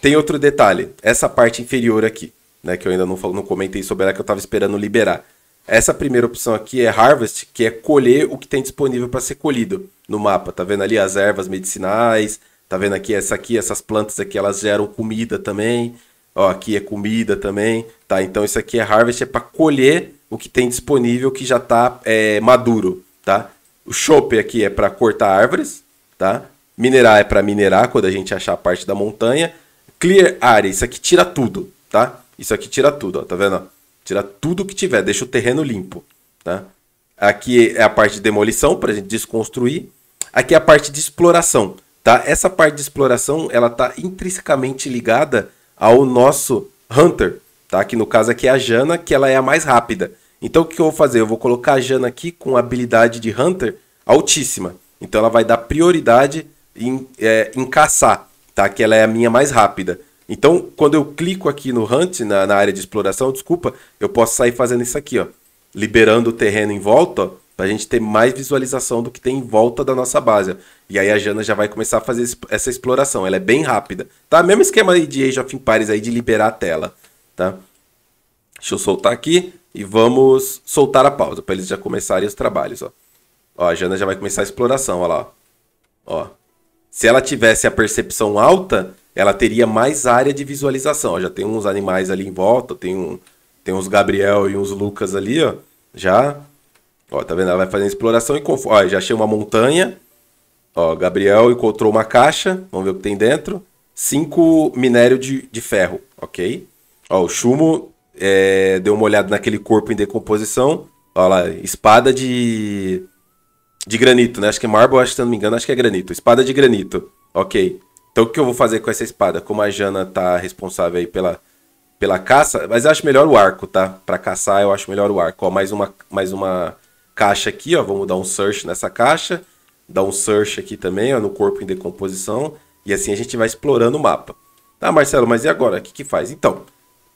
A: Tem outro detalhe, essa parte inferior aqui, né, que eu ainda não, não comentei sobre ela que eu estava esperando liberar. Essa primeira opção aqui é harvest, que é colher o que tem disponível para ser colhido no mapa. Tá vendo ali as ervas medicinais, tá vendo aqui essa aqui, essas plantas aqui, elas geram comida também. Ó, aqui é comida também, tá? Então isso aqui é harvest, é para colher o que tem disponível que já tá é, maduro, tá? O chope aqui é para cortar árvores, tá? Minerar é para minerar quando a gente achar a parte da montanha. Clear área, isso aqui tira tudo, tá? Isso aqui tira tudo, ó, tá vendo? Tira tudo que tiver, deixa o terreno limpo. Tá? Aqui é a parte de demolição, para a gente desconstruir. Aqui é a parte de exploração. Tá? Essa parte de exploração ela está intrinsecamente ligada ao nosso Hunter. Tá? Que no caso aqui é a Jana, que ela é a mais rápida. Então o que eu vou fazer? Eu vou colocar a Jana aqui com habilidade de Hunter altíssima. Então ela vai dar prioridade em, é, em caçar, tá? Que ela é a minha mais rápida. Então, quando eu clico aqui no Hunt, na, na área de exploração, desculpa, eu posso sair fazendo isso aqui, ó. Liberando o terreno em volta, para a gente ter mais visualização do que tem em volta da nossa base. E aí a Jana já vai começar a fazer essa exploração. Ela é bem rápida, tá? Mesmo esquema de Age of Empires aí de liberar a tela, tá? Deixa eu soltar aqui e vamos soltar a pausa para eles já começarem os trabalhos, ó. Ó, a Jana já vai começar a exploração, ó lá. Ó. Se ela tivesse a percepção alta, ela teria mais área de visualização. Ó, já tem uns animais ali em volta, tem, um, tem uns Gabriel e uns Lucas ali, ó. Já. Ó, tá vendo? Ela vai fazendo exploração e conforme. Ó, já achei uma montanha. Ó, Gabriel encontrou uma caixa. Vamos ver o que tem dentro. Cinco minério de, de ferro, ok? Ó, o Chumo é, deu uma olhada naquele corpo em decomposição. Ó lá, espada de. De granito, né? Acho que é marble, acho se não me engano, acho que é granito. Espada de granito. Ok. Então o que eu vou fazer com essa espada? Como a Jana tá responsável aí pela, pela caça, mas eu acho melhor o arco, tá? Para caçar eu acho melhor o arco. Ó, mais uma, mais uma caixa aqui, ó. Vamos dar um search nessa caixa. Dar um search aqui também, ó, no corpo em decomposição. E assim a gente vai explorando o mapa. Tá, Marcelo, mas e agora? O que, que faz? Então,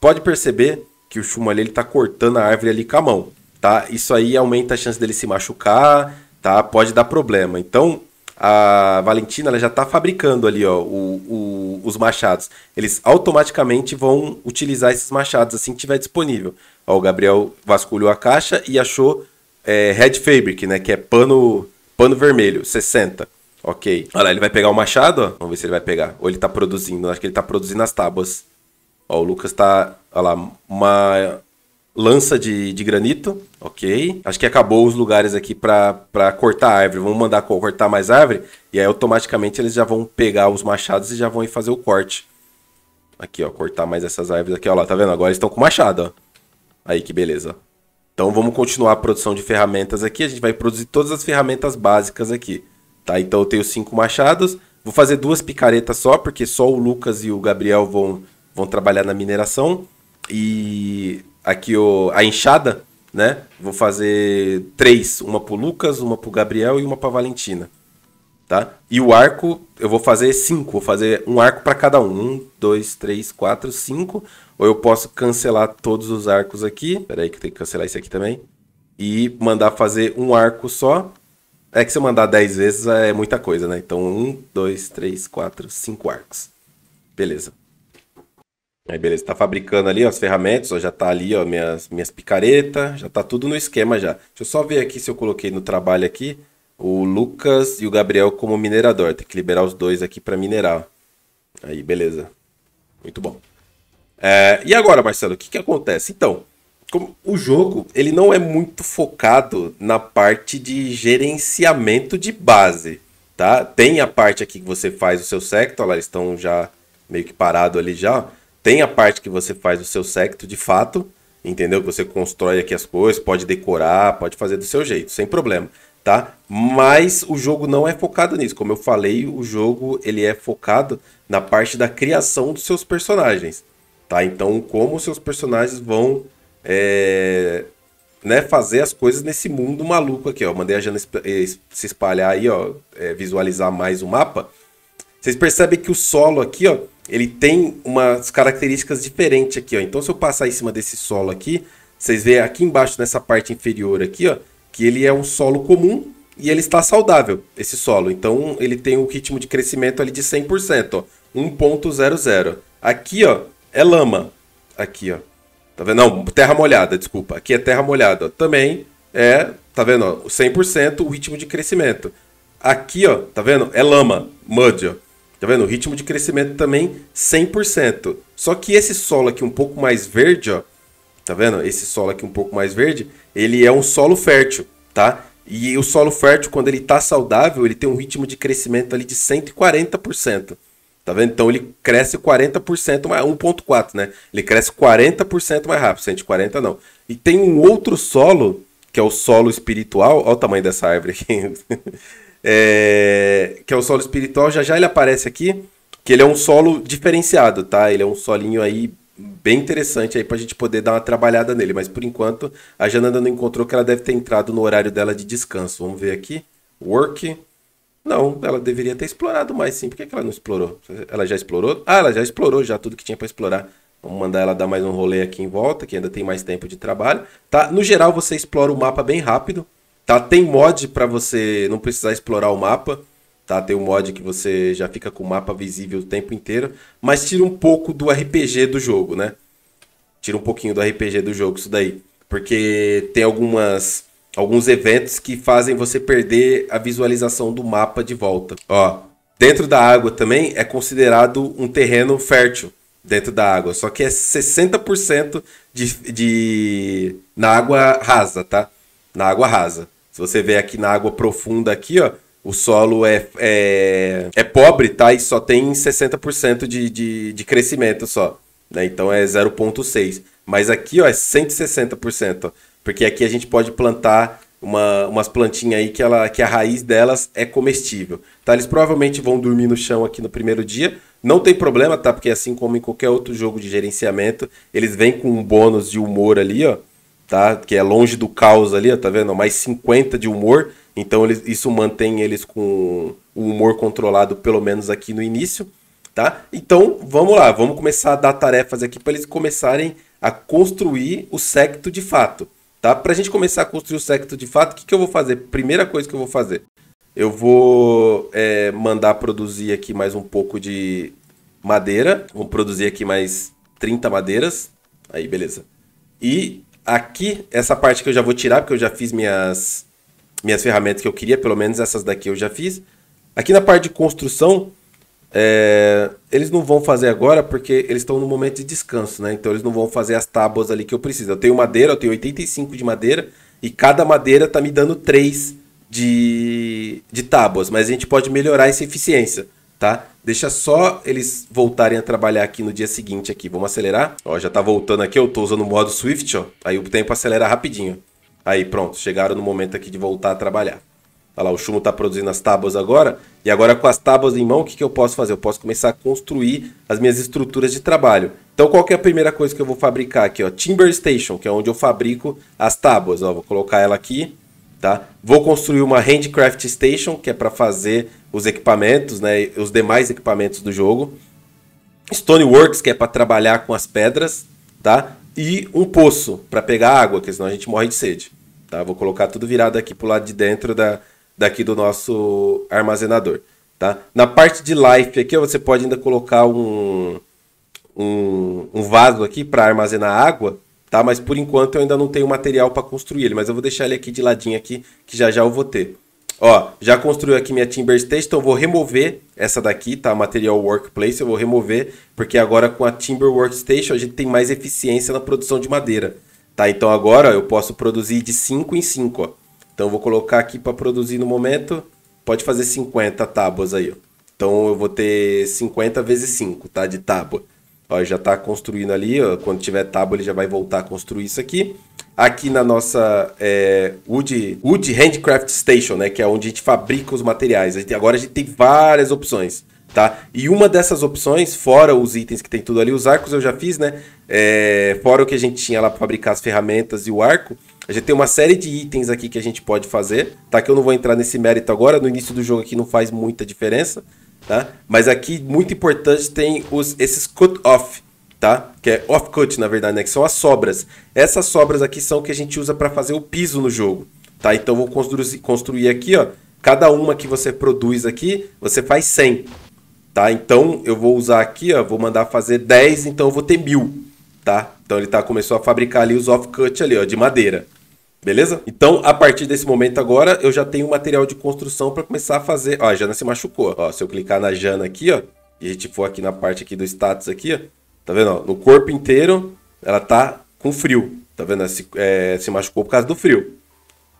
A: pode perceber que o chumo ali ele tá cortando a árvore ali com a mão, tá? Isso aí aumenta a chance dele se machucar, tá? Pode dar problema. Então, a Valentina ela já está fabricando ali ó, o, o, os machados. Eles automaticamente vão utilizar esses machados assim que tiver disponível. Ó, o Gabriel vasculhou a caixa e achou é, Red Fabric, né, que é pano, pano vermelho, 60. Ok. Olha lá, ele vai pegar o machado, ó. Vamos ver se ele vai pegar. Ou ele está produzindo. Acho que ele está produzindo as tábuas. Ó, o Lucas está Olha lá, uma lança de, de granito, ok. Acho que acabou os lugares aqui para cortar árvore. Vamos mandar cortar mais árvore. E aí automaticamente eles já vão pegar os machados e já vão ir fazer o corte. Aqui, ó, cortar mais essas árvores aqui, ó lá, tá vendo? Agora eles estão com machado, ó. Aí que beleza. Então vamos continuar a produção de ferramentas aqui. A gente vai produzir todas as ferramentas básicas aqui, tá? Então eu tenho cinco machados. Vou fazer duas picaretas só, porque só o Lucas e o Gabriel vão, vão trabalhar na mineração. E aqui o, a enxada, né? Vou fazer três, uma pro Lucas, uma pro Gabriel e uma pra Valentina. Tá? E o arco, eu vou fazer cinco, vou fazer um arco para cada um. Um, dois, três, quatro, cinco. Ou eu posso cancelar todos os arcos aqui. Pera aí que tem que cancelar esse aqui também. E mandar fazer um arco só. É que se eu mandar dez vezes é muita coisa, né? Então, um, dois, três, quatro, cinco arcos. Beleza. Aí beleza, tá fabricando ali ó, as ferramentas, ó, já tá ali ó, minhas, minhas picaretas, já tá tudo no esquema já. Deixa eu só ver aqui se eu coloquei no trabalho aqui o Lucas e o Gabriel como minerador. Tem que liberar os dois aqui para minerar. Aí, beleza. Muito bom. É, e agora, Marcelo, o que, que acontece? Então, o jogo ele não é muito focado na parte de gerenciamento de base, tá? Tem a parte aqui que você faz o seu sector, lá eles estão já meio que parado ali já. Tem a parte que você faz o seu secto de fato, entendeu? Que você constrói aqui as coisas, pode decorar, pode fazer do seu jeito, sem problema, tá? Mas o jogo não é focado nisso. Como eu falei, o jogo ele é focado na parte da criação dos seus personagens, tá? Então, como os seus personagens vão é, né, fazer as coisas nesse mundo maluco aqui, ó. Mandei a Jana eh, se espalhar aí, ó, é, visualizar mais o mapa. Vocês percebem que o solo aqui, ó, ele tem umas características diferentes aqui, ó. Então, se eu passar em cima desse solo aqui, vocês veem aqui embaixo, nessa parte inferior aqui, ó, que ele é um solo comum e ele está saudável, esse solo. Então, ele tem um ritmo de crescimento ali de 100%, ó, 1.00. Aqui, ó, é lama. Aqui, ó. Tá vendo? Não, terra molhada, desculpa. Aqui é terra molhada. Também é, tá vendo? 100% o ritmo de crescimento. Aqui, ó, tá vendo? É lama, mud, ó. Tá vendo? O ritmo de crescimento também 100%. Só que esse solo aqui um pouco mais verde, ó. Tá vendo? Esse solo aqui um pouco mais verde, ele é um solo fértil, tá? E o solo fértil, quando ele tá saudável, ele tem um ritmo de crescimento ali de 140%. Tá vendo? Então ele cresce 40% mais 1.4, né? Ele cresce 40% mais rápido, 140 não. E tem um outro solo, que é o solo espiritual, olha o tamanho dessa árvore aqui. é, que é o solo espiritual, já já ele aparece aqui, que ele é um solo diferenciado, tá? Ele é um solinho aí bem interessante aí pra gente poder dar uma trabalhada nele, mas por enquanto a Jananda não encontrou que ela deve ter entrado no horário dela de descanso. Vamos ver aqui, work... Não, ela deveria ter explorado mais sim. Por que, que ela não explorou? Ela já explorou? Ah, ela já explorou já tudo que tinha para explorar. Vamos mandar ela dar mais um rolê aqui em volta, que ainda tem mais tempo de trabalho. Tá? No geral, você explora o mapa bem rápido. Tá, tem mod para você não precisar explorar o mapa, tá? Tem um mod que você já fica com o mapa visível o tempo inteiro, mas tira um pouco do RPG do jogo, né? Tira um pouquinho do RPG do jogo isso daí, porque tem algumas alguns eventos que fazem você perder a visualização do mapa de volta. Ó, dentro da água também é considerado um terreno fértil dentro da água, só que é 60% de, de na água rasa, tá? na água rasa. Se você vê aqui na água profunda aqui, ó, o solo é, é, é pobre, tá? E só tem 60% de, de, de crescimento só. Né? Então é 0,6. Mas aqui ó, é 160%. Ó, porque aqui a gente pode plantar uma, umas plantinhas aí que, ela, que a raiz delas é comestível. Tá? Eles provavelmente vão dormir no chão aqui no primeiro dia. Não tem problema, tá? Porque assim como em qualquer outro jogo de gerenciamento, eles vêm com um bônus de humor ali, ó tá? Que é longe do caos ali, ó, tá vendo? Mais 50 de humor. Então eles, isso mantém eles com o humor controlado, pelo menos aqui no início, tá? Então vamos lá, vamos começar a dar tarefas aqui para eles começarem a construir o secto de fato, tá? Para a gente começar a construir o secto de fato, o que, que eu vou fazer? Primeira coisa que eu vou fazer, eu vou é, mandar produzir aqui mais um pouco de madeira, vou produzir aqui mais 30 madeiras, aí beleza. E Aqui, essa parte que eu já vou tirar, porque eu já fiz minhas, minhas ferramentas que eu queria, pelo menos essas daqui eu já fiz. Aqui na parte de construção, é, eles não vão fazer agora porque eles estão no momento de descanso, né? Então eles não vão fazer as tábuas ali que eu preciso. Eu tenho madeira, eu tenho 85 de madeira e cada madeira tá me dando 3 de, de tábuas, mas a gente pode melhorar essa eficiência tá? Deixa só eles voltarem a trabalhar aqui no dia seguinte aqui. Vamos acelerar? Ó, já tá voltando aqui, eu tô usando o modo Swift, ó. Aí o tempo acelera rapidinho. Aí, pronto, chegaram no momento aqui de voltar a trabalhar. Olha tá lá, o Chumo está produzindo as tábuas agora. E agora com as tábuas em mão, o que, que eu posso fazer? Eu posso começar a construir as minhas estruturas de trabalho. Então qual que é a primeira coisa que eu vou fabricar aqui? Ó? Timber Station, que é onde eu fabrico as tábuas. Ó, vou colocar ela aqui. Tá? Vou construir uma Handcraft Station, que é para fazer os equipamentos, né, os demais equipamentos do jogo. Stoneworks, que é para trabalhar com as pedras, tá? E um poço para pegar água, que senão a gente morre de sede, tá? Vou colocar tudo virado aqui pro lado de dentro da daqui do nosso armazenador, tá? Na parte de life aqui, você pode ainda colocar um um, um vaso aqui para armazenar água tá? Mas por enquanto eu ainda não tenho material para construir ele, mas eu vou deixar ele aqui de ladinho aqui, que já já eu vou ter. Ó, já construiu aqui minha Timber Station, então eu vou remover essa daqui, tá? Material Workplace, eu vou remover, porque agora com a Timber Workstation a gente tem mais eficiência na produção de madeira, tá? Então agora eu posso produzir de 5 em 5, ó. Então eu vou colocar aqui para produzir no momento, pode fazer 50 tábuas aí, ó. Então eu vou ter 50 vezes 5, tá? De tábua. Ó, já está construindo ali, ó, quando tiver tábua ele já vai voltar a construir isso aqui. Aqui na nossa é, Wood, Wood Handcraft Station, né, que é onde a gente fabrica os materiais. A gente, agora a gente tem várias opções. Tá? E uma dessas opções, fora os itens que tem tudo ali, os arcos eu já fiz, né? É, fora o que a gente tinha lá para fabricar as ferramentas e o arco, a gente tem uma série de itens aqui que a gente pode fazer, tá? Que eu não vou entrar nesse mérito agora, no início do jogo aqui não faz muita diferença, tá? Mas aqui, muito importante, tem os, esses cut-off, tá? Que é off-cut, na verdade, né? Que são as sobras. Essas sobras aqui são que a gente usa para fazer o piso no jogo, tá? Então, vou construir, construir aqui, ó. Cada uma que você produz aqui, você faz 100, tá? Então, eu vou usar aqui, ó. Vou mandar fazer 10, então eu vou ter 1000, tá? Então, ele tá, começou a fabricar ali os off-cut ali, ó, de madeira. Beleza? Então, a partir desse momento agora, eu já tenho o material de construção para começar a fazer. Ó, a Jana se machucou. Ó, se eu clicar na Jana aqui, ó, e a gente for aqui na parte aqui do status aqui, ó, tá vendo? Ó, no corpo inteiro, ela tá com frio. Tá vendo? se, é, se machucou por causa do frio.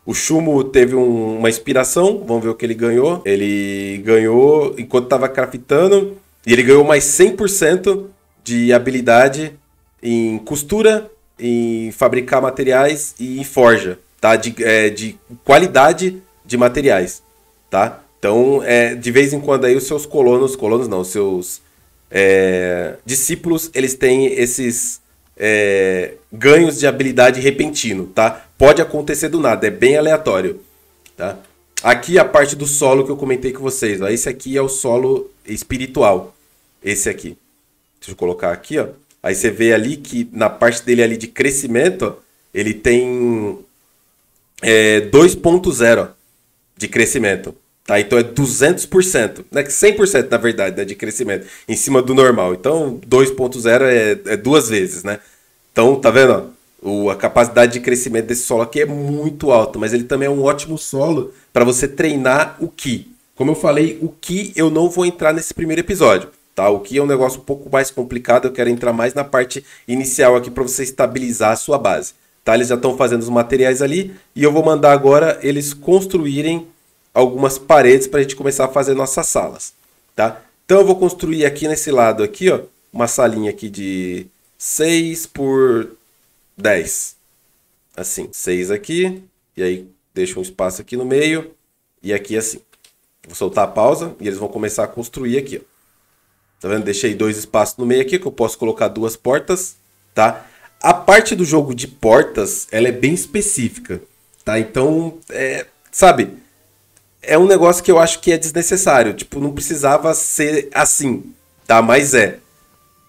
A: O Chumo teve um, uma inspiração, vamos ver o que ele ganhou. Ele ganhou enquanto estava craftando, e ele ganhou mais 100% de habilidade em costura, em fabricar materiais e em forja, tá? De, é, de qualidade de materiais, tá? Então, é, de vez em quando aí os seus colonos, colonos não, os seus é, discípulos, eles têm esses é, ganhos de habilidade repentino, tá? Pode acontecer do nada, é bem aleatório, tá? Aqui a parte do solo que eu comentei com vocês, ó. Esse aqui é o solo espiritual, esse aqui. Deixa eu colocar aqui, ó. Aí você vê ali que na parte dele ali de crescimento, ele tem é, 2.0 de crescimento. Tá? Então é 200%, né? 100% na verdade né? de crescimento, em cima do normal. Então 2.0 é, é duas vezes, né? Então, tá vendo? O, a capacidade de crescimento desse solo aqui é muito alta, mas ele também é um ótimo solo para você treinar o Ki. Como eu falei, o Ki eu não vou entrar nesse primeiro episódio. Tá? O que é um negócio um pouco mais complicado, eu quero entrar mais na parte inicial aqui para você estabilizar a sua base. Tá? Eles já estão fazendo os materiais ali e eu vou mandar agora eles construírem algumas paredes para a gente começar a fazer nossas salas. Tá? Então eu vou construir aqui nesse lado aqui, ó, uma salinha aqui de 6 por 10. Assim, 6 aqui, e aí deixa um espaço aqui no meio, e aqui assim. Vou soltar a pausa e eles vão começar a construir aqui. Ó. Tá vendo? Deixei dois espaços no meio aqui que eu posso colocar duas portas, tá? A parte do jogo de portas, ela é bem específica, tá? Então, é, sabe? É um negócio que eu acho que é desnecessário. Tipo, não precisava ser assim, tá? Mas é.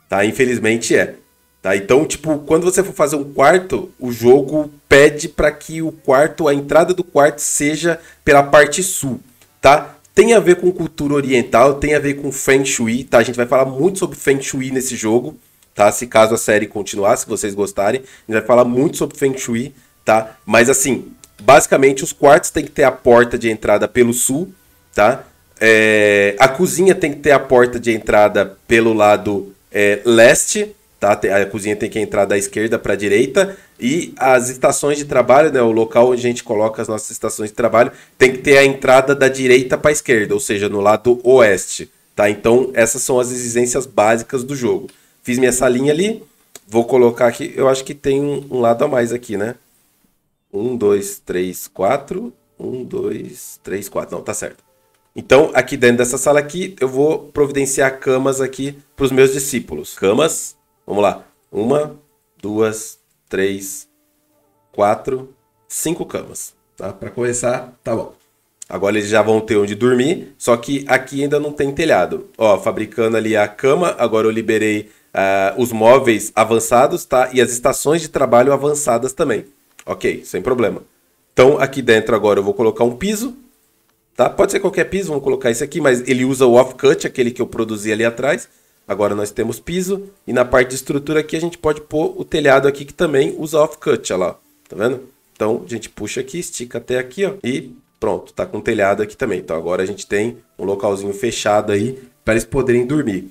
A: Tá? Infelizmente é. Tá? Então, tipo, quando você for fazer um quarto, o jogo pede para que o quarto, a entrada do quarto seja pela parte sul, tá? tem a ver com cultura oriental, tem a ver com Feng Shui, tá? A gente vai falar muito sobre Feng Shui nesse jogo, tá? Se caso a série continuar, se vocês gostarem, a gente vai falar muito sobre Feng Shui, tá? Mas assim, basicamente os quartos tem que ter a porta de entrada pelo sul, tá? É, a cozinha tem que ter a porta de entrada pelo lado é, leste, Tá? A cozinha tem que entrar da esquerda para a direita e as estações de trabalho, né, o local onde a gente coloca as nossas estações de trabalho, tem que ter a entrada da direita para a esquerda, ou seja, no lado oeste. Tá? Então, essas são as exigências básicas do jogo. Fiz minha salinha ali, vou colocar aqui. Eu acho que tem um, um lado a mais aqui, né? Um, dois, três, quatro. Um, dois, três, quatro. Não, tá certo. Então, aqui dentro dessa sala aqui, eu vou providenciar camas aqui para os meus discípulos. Camas Vamos lá. Uma, duas, três, quatro, cinco camas. Tá? Para começar, tá bom. Agora eles já vão ter onde dormir, só que aqui ainda não tem telhado. Ó, fabricando ali a cama, agora eu liberei uh, os móveis avançados, tá? E as estações de trabalho avançadas também. Ok, sem problema. Então aqui dentro agora eu vou colocar um piso, tá? Pode ser qualquer piso, vamos colocar esse aqui, mas ele usa o off cut, aquele que eu produzi ali atrás. Agora nós temos piso e na parte de estrutura aqui a gente pode pôr o telhado aqui que também usa cut, olha lá, tá vendo? Então a gente puxa aqui, estica até aqui ó, e pronto, tá com telhado aqui também. Então agora a gente tem um localzinho fechado aí para eles poderem dormir.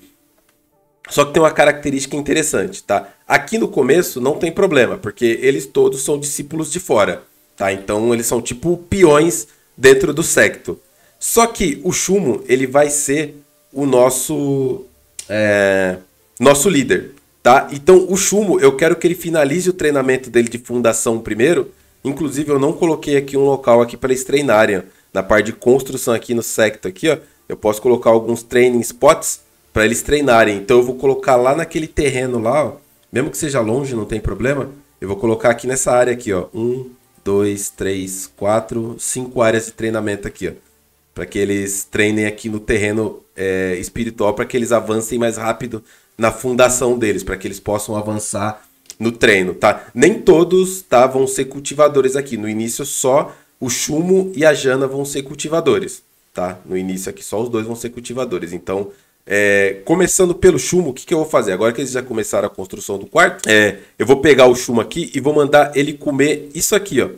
A: Só que tem uma característica interessante, tá? Aqui no começo não tem problema, porque eles todos são discípulos de fora, tá? Então eles são tipo peões dentro do secto. Só que o chumo ele vai ser o nosso é, nosso líder, tá? Então o Chumo, eu quero que ele finalize o treinamento dele de fundação primeiro. Inclusive eu não coloquei aqui um local aqui para eles treinarem, na parte de construção aqui no secto aqui, ó. Eu posso colocar alguns training spots para eles treinarem. Então eu vou colocar lá naquele terreno lá, ó. Mesmo que seja longe, não tem problema. Eu vou colocar aqui nessa área aqui, ó. Um, dois, três, quatro, cinco áreas de treinamento aqui, ó para que eles treinem aqui no terreno é, espiritual, para que eles avancem mais rápido na fundação deles, para que eles possam avançar no treino, tá? Nem todos tá, vão ser cultivadores aqui. No início, só o Chumo e a Jana vão ser cultivadores, tá? No início aqui, só os dois vão ser cultivadores. Então, é, começando pelo Chumo, o que, que eu vou fazer? Agora que eles já começaram a construção do quarto, é, eu vou pegar o Chumo aqui e vou mandar ele comer isso aqui, ó,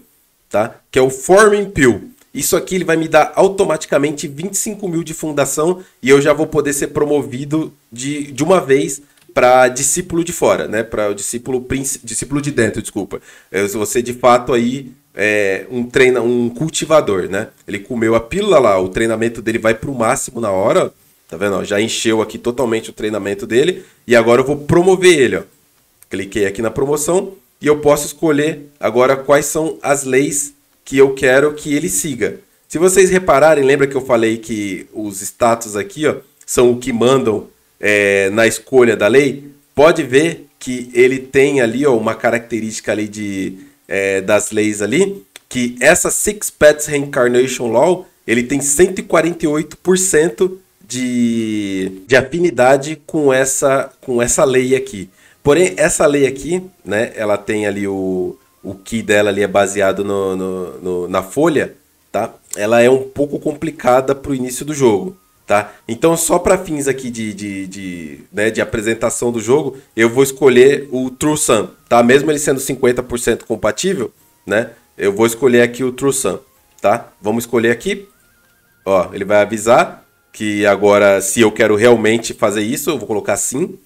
A: tá? Que é o Forming Pill. Isso aqui ele vai me dar automaticamente 25 mil de fundação e eu já vou poder ser promovido de, de uma vez para discípulo de fora, né? Para o discípulo, discípulo de dentro, desculpa. É, você de fato aí é um treina um cultivador, né? Ele comeu a pílula lá, o treinamento dele vai para o máximo na hora, tá vendo? já encheu aqui totalmente o treinamento dele e agora eu vou promover ele, ó. Cliquei aqui na promoção e eu posso escolher agora quais são as leis que eu quero que ele siga. Se vocês repararem, lembra que eu falei que os status aqui ó, são o que mandam é, na escolha da lei? Pode ver que ele tem ali ó, uma característica ali de, é, das leis ali, que essa Six Pets Reincarnation Law, ele tem 148% de, de afinidade com essa, com essa lei aqui. Porém, essa lei aqui, né, ela tem ali o, o que dela ali é baseado no, no, no, na folha, tá? Ela é um pouco complicada para o início do jogo, tá? Então só para fins aqui de, de, de, né, de apresentação do jogo, eu vou escolher o True Sun, tá? Mesmo ele sendo 50% compatível, né? Eu vou escolher aqui o True Sun, tá? Vamos escolher aqui. Ó, ele vai avisar que agora se eu quero realmente fazer isso, eu vou colocar sim.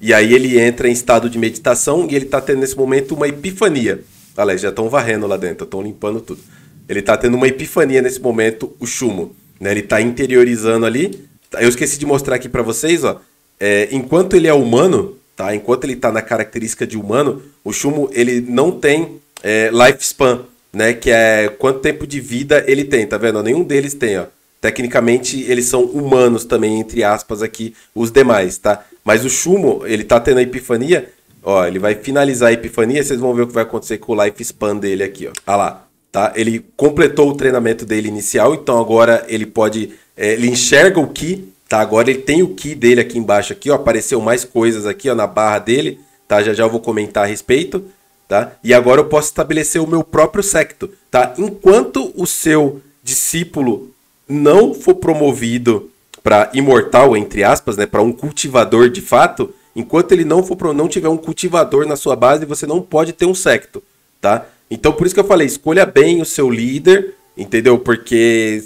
A: E aí ele entra em estado de meditação e ele está tendo nesse momento uma epifania, Alex, já estão varrendo lá dentro, estão limpando tudo. Ele tá tendo uma epifania nesse momento, o chumo Né? Ele tá interiorizando ali. Eu esqueci de mostrar aqui para vocês, ó. É, enquanto ele é humano, tá? Enquanto ele tá na característica de humano, o chumo ele não tem é, lifespan, né? Que é quanto tempo de vida ele tem, tá vendo? Nenhum deles tem, ó. Tecnicamente, eles são humanos também, entre aspas, aqui, os demais, tá? Mas o chumo ele tá tendo a epifania Ó, ele vai finalizar a Epifania, vocês vão ver o que vai acontecer com o Life Span dele aqui, ó. Ah lá, tá? Ele completou o treinamento dele inicial, então agora ele pode... É, ele enxerga o Ki, tá? Agora ele tem o Ki dele aqui embaixo, aqui, ó. Apareceu mais coisas aqui, ó, na barra dele, tá? Já já eu vou comentar a respeito, tá? E agora eu posso estabelecer o meu próprio secto, tá? Enquanto o seu discípulo não for promovido para imortal, entre aspas, né? Para um cultivador de fato Enquanto ele não for pro, não tiver um cultivador na sua base, você não pode ter um secto, tá? Então por isso que eu falei, escolha bem o seu líder, entendeu? Porque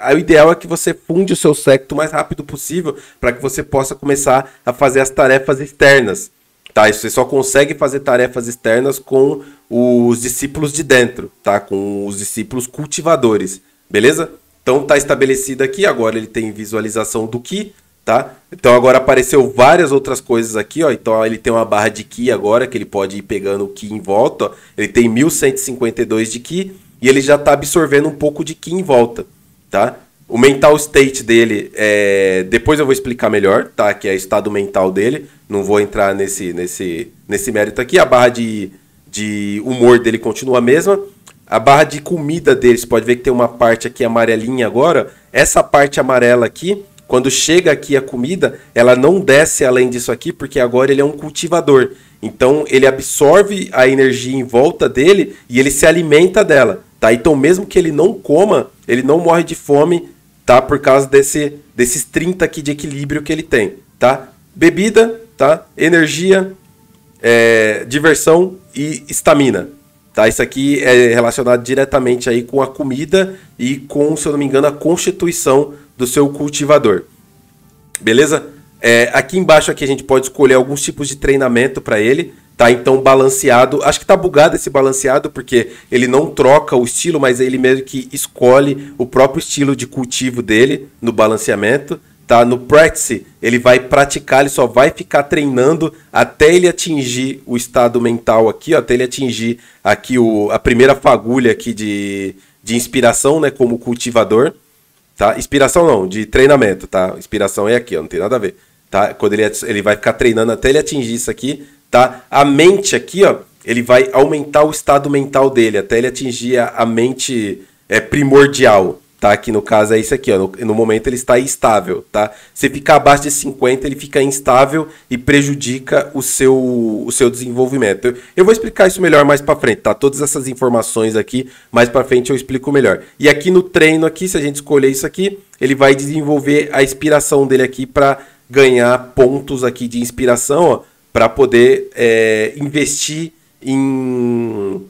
A: é, o ideal é que você funde o seu secto o mais rápido possível para que você possa começar a fazer as tarefas externas, tá? Você só consegue fazer tarefas externas com os discípulos de dentro, tá? Com os discípulos cultivadores, beleza? Então tá estabelecido aqui, agora ele tem visualização do que, tá? Então agora apareceu várias outras coisas aqui, ó. Então ele tem uma barra de ki agora, que ele pode ir pegando o ki em volta. Ó. Ele tem 1152 de ki e ele já está absorvendo um pouco de ki em volta, tá? O mental state dele é... Depois eu vou explicar melhor, tá? Que é o estado mental dele. Não vou entrar nesse, nesse, nesse mérito aqui. A barra de, de humor dele continua a mesma. A barra de comida dele, você pode ver que tem uma parte aqui amarelinha agora. Essa parte amarela aqui quando chega aqui a comida, ela não desce além disso aqui, porque agora ele é um cultivador. Então ele absorve a energia em volta dele e ele se alimenta dela, tá? Então mesmo que ele não coma, ele não morre de fome, tá? Por causa desse desses 30 aqui de equilíbrio que ele tem, tá? Bebida, tá? Energia, é, diversão e estamina, tá? Isso aqui é relacionado diretamente aí com a comida e com, se eu não me engano, a constituição do seu cultivador. Beleza? É, aqui embaixo aqui a gente pode escolher alguns tipos de treinamento para ele. Tá então balanceado. Acho que tá bugado esse balanceado, porque ele não troca o estilo, mas ele mesmo que escolhe o próprio estilo de cultivo dele no balanceamento. Tá? No practice, ele vai praticar, ele só vai ficar treinando até ele atingir o estado mental aqui, ó, até ele atingir aqui o, a primeira fagulha aqui de, de inspiração, né, como cultivador tá? Inspiração não, de treinamento, tá? Inspiração é aqui, ó, não tem nada a ver, tá? Quando ele, ele vai ficar treinando até ele atingir isso aqui, tá? A mente aqui, ó, ele vai aumentar o estado mental dele até ele atingir a, a mente é, primordial, tá? Aqui no caso é isso aqui, ó. No, no, momento ele está estável, tá? Se ficar abaixo de 50, ele fica instável e prejudica o seu, o seu desenvolvimento. Eu, eu vou explicar isso melhor mais para frente, tá? Todas essas informações aqui, mais para frente eu explico melhor. E aqui no treino aqui, se a gente escolher isso aqui, ele vai desenvolver a inspiração dele aqui para ganhar pontos aqui de inspiração, ó, para poder é, investir em,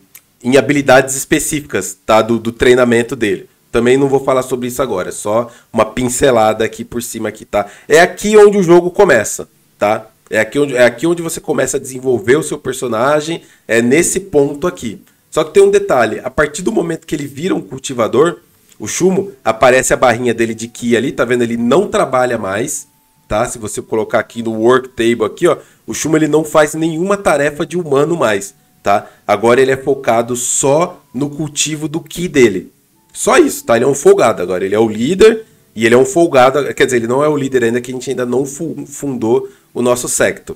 A: em habilidades específicas, tá? Do, do treinamento dele. Também não vou falar sobre isso agora, é só uma pincelada aqui por cima aqui, tá? É aqui onde o jogo começa, tá? É aqui onde, é aqui onde você começa a desenvolver o seu personagem, é nesse ponto aqui. Só que tem um detalhe, a partir do momento que ele vira um cultivador, o Chumo aparece a barrinha dele de Ki ali, tá vendo? Ele não trabalha mais, tá? Se você colocar aqui no work table aqui, ó, o Chumo ele não faz nenhuma tarefa de humano mais, tá? Agora ele é focado só no cultivo do Ki dele. Só isso, tá? Ele é um folgado agora. Ele é o líder e ele é um folgado. Quer dizer, ele não é o líder ainda, que a gente ainda não fundou o nosso secto.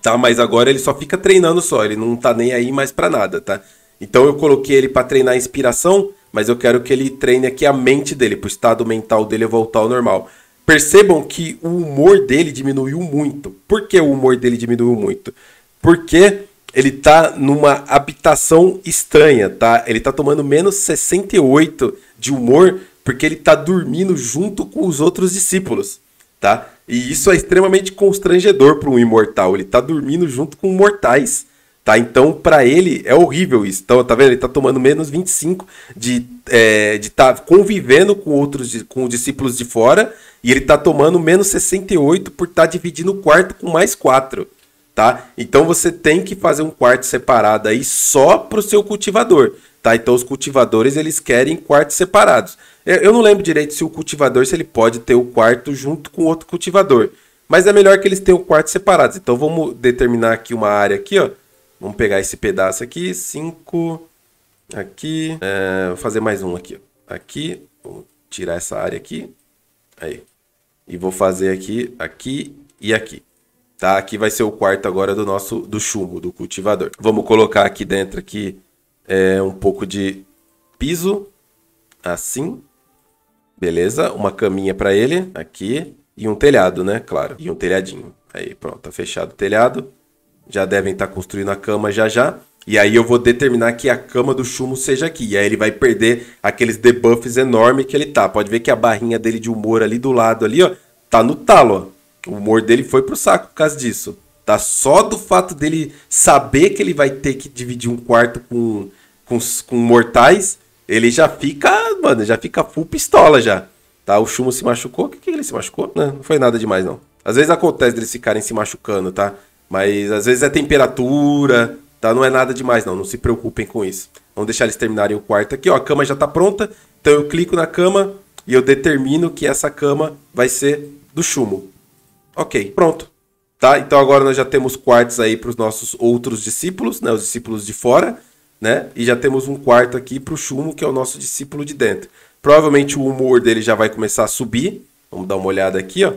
A: Tá? Mas agora ele só fica treinando só. Ele não tá nem aí mais pra nada, tá? Então eu coloquei ele para treinar a inspiração, mas eu quero que ele treine aqui a mente dele, pro estado mental dele voltar ao normal. Percebam que o humor dele diminuiu muito. Por que o humor dele diminuiu muito? Porque ele tá numa habitação estranha, tá? Ele tá tomando menos 68 de humor porque ele tá dormindo junto com os outros discípulos, tá? E isso é extremamente constrangedor para um imortal. Ele tá dormindo junto com mortais, tá? Então, para ele é horrível isso. Então, tá vendo? Ele tá tomando menos 25 de é, de tá convivendo com outros com discípulos de fora e ele tá tomando menos 68 por estar tá dividindo o quarto com mais quatro tá? Então você tem que fazer um quarto separado aí só para o seu cultivador, tá? Então os cultivadores eles querem quartos separados. Eu não lembro direito se o cultivador se ele pode ter o quarto junto com outro cultivador, mas é melhor que eles tenham quartos separados. Então vamos determinar aqui uma área aqui, ó. Vamos pegar esse pedaço aqui, 5 aqui, é, vou fazer mais um aqui, ó. aqui, vou tirar essa área aqui, aí, e vou fazer aqui, aqui e aqui tá? Aqui vai ser o quarto agora do nosso do chumbo, do cultivador. Vamos colocar aqui dentro aqui é, um pouco de piso, assim, beleza? Uma caminha para ele aqui e um telhado, né? Claro, e um telhadinho. Aí pronto, tá fechado o telhado. Já devem estar tá construindo a cama já já. E aí eu vou determinar que a cama do chumbo seja aqui. E aí ele vai perder aqueles debuffs enormes que ele tá. Pode ver que a barrinha dele de humor ali do lado ali, ó, tá no talo, ó. O humor dele foi pro saco por causa disso. Tá só do fato dele saber que ele vai ter que dividir um quarto com, com, com mortais, ele já fica, mano, já fica full pistola já. Tá, o Chuma se machucou. O que, que ele se machucou? Não, né, não foi nada demais, não. Às vezes acontece deles ficarem se machucando, tá? Mas às vezes é temperatura, tá? Não é nada demais, não. Não se preocupem com isso. Vamos deixar eles terminarem o quarto aqui, ó. A cama já tá pronta. Então eu clico na cama e eu determino que essa cama vai ser do Chumo. Ok, pronto. Tá? Então agora nós já temos quartos aí para os nossos outros discípulos, né? Os discípulos de fora, né? E já temos um quarto aqui para o Chumo, que é o nosso discípulo de dentro. Provavelmente o humor dele já vai começar a subir. Vamos dar uma olhada aqui, ó.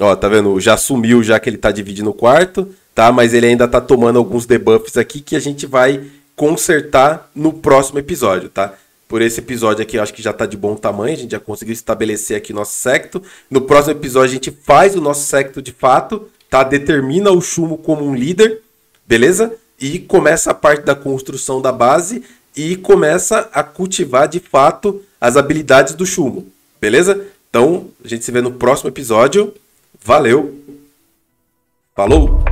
A: Ó, tá vendo? Já sumiu já que ele tá dividindo o quarto, tá? Mas ele ainda tá tomando alguns debuffs aqui que a gente vai consertar no próximo episódio, tá? por esse episódio aqui. Eu acho que já está de bom tamanho, a gente já conseguiu estabelecer aqui nosso secto. No próximo episódio a gente faz o nosso secto de fato, tá? Determina o chumo como um líder, beleza? E começa a parte da construção da base e começa a cultivar de fato as habilidades do chumo beleza? Então, a gente se vê no próximo episódio. Valeu! Falou!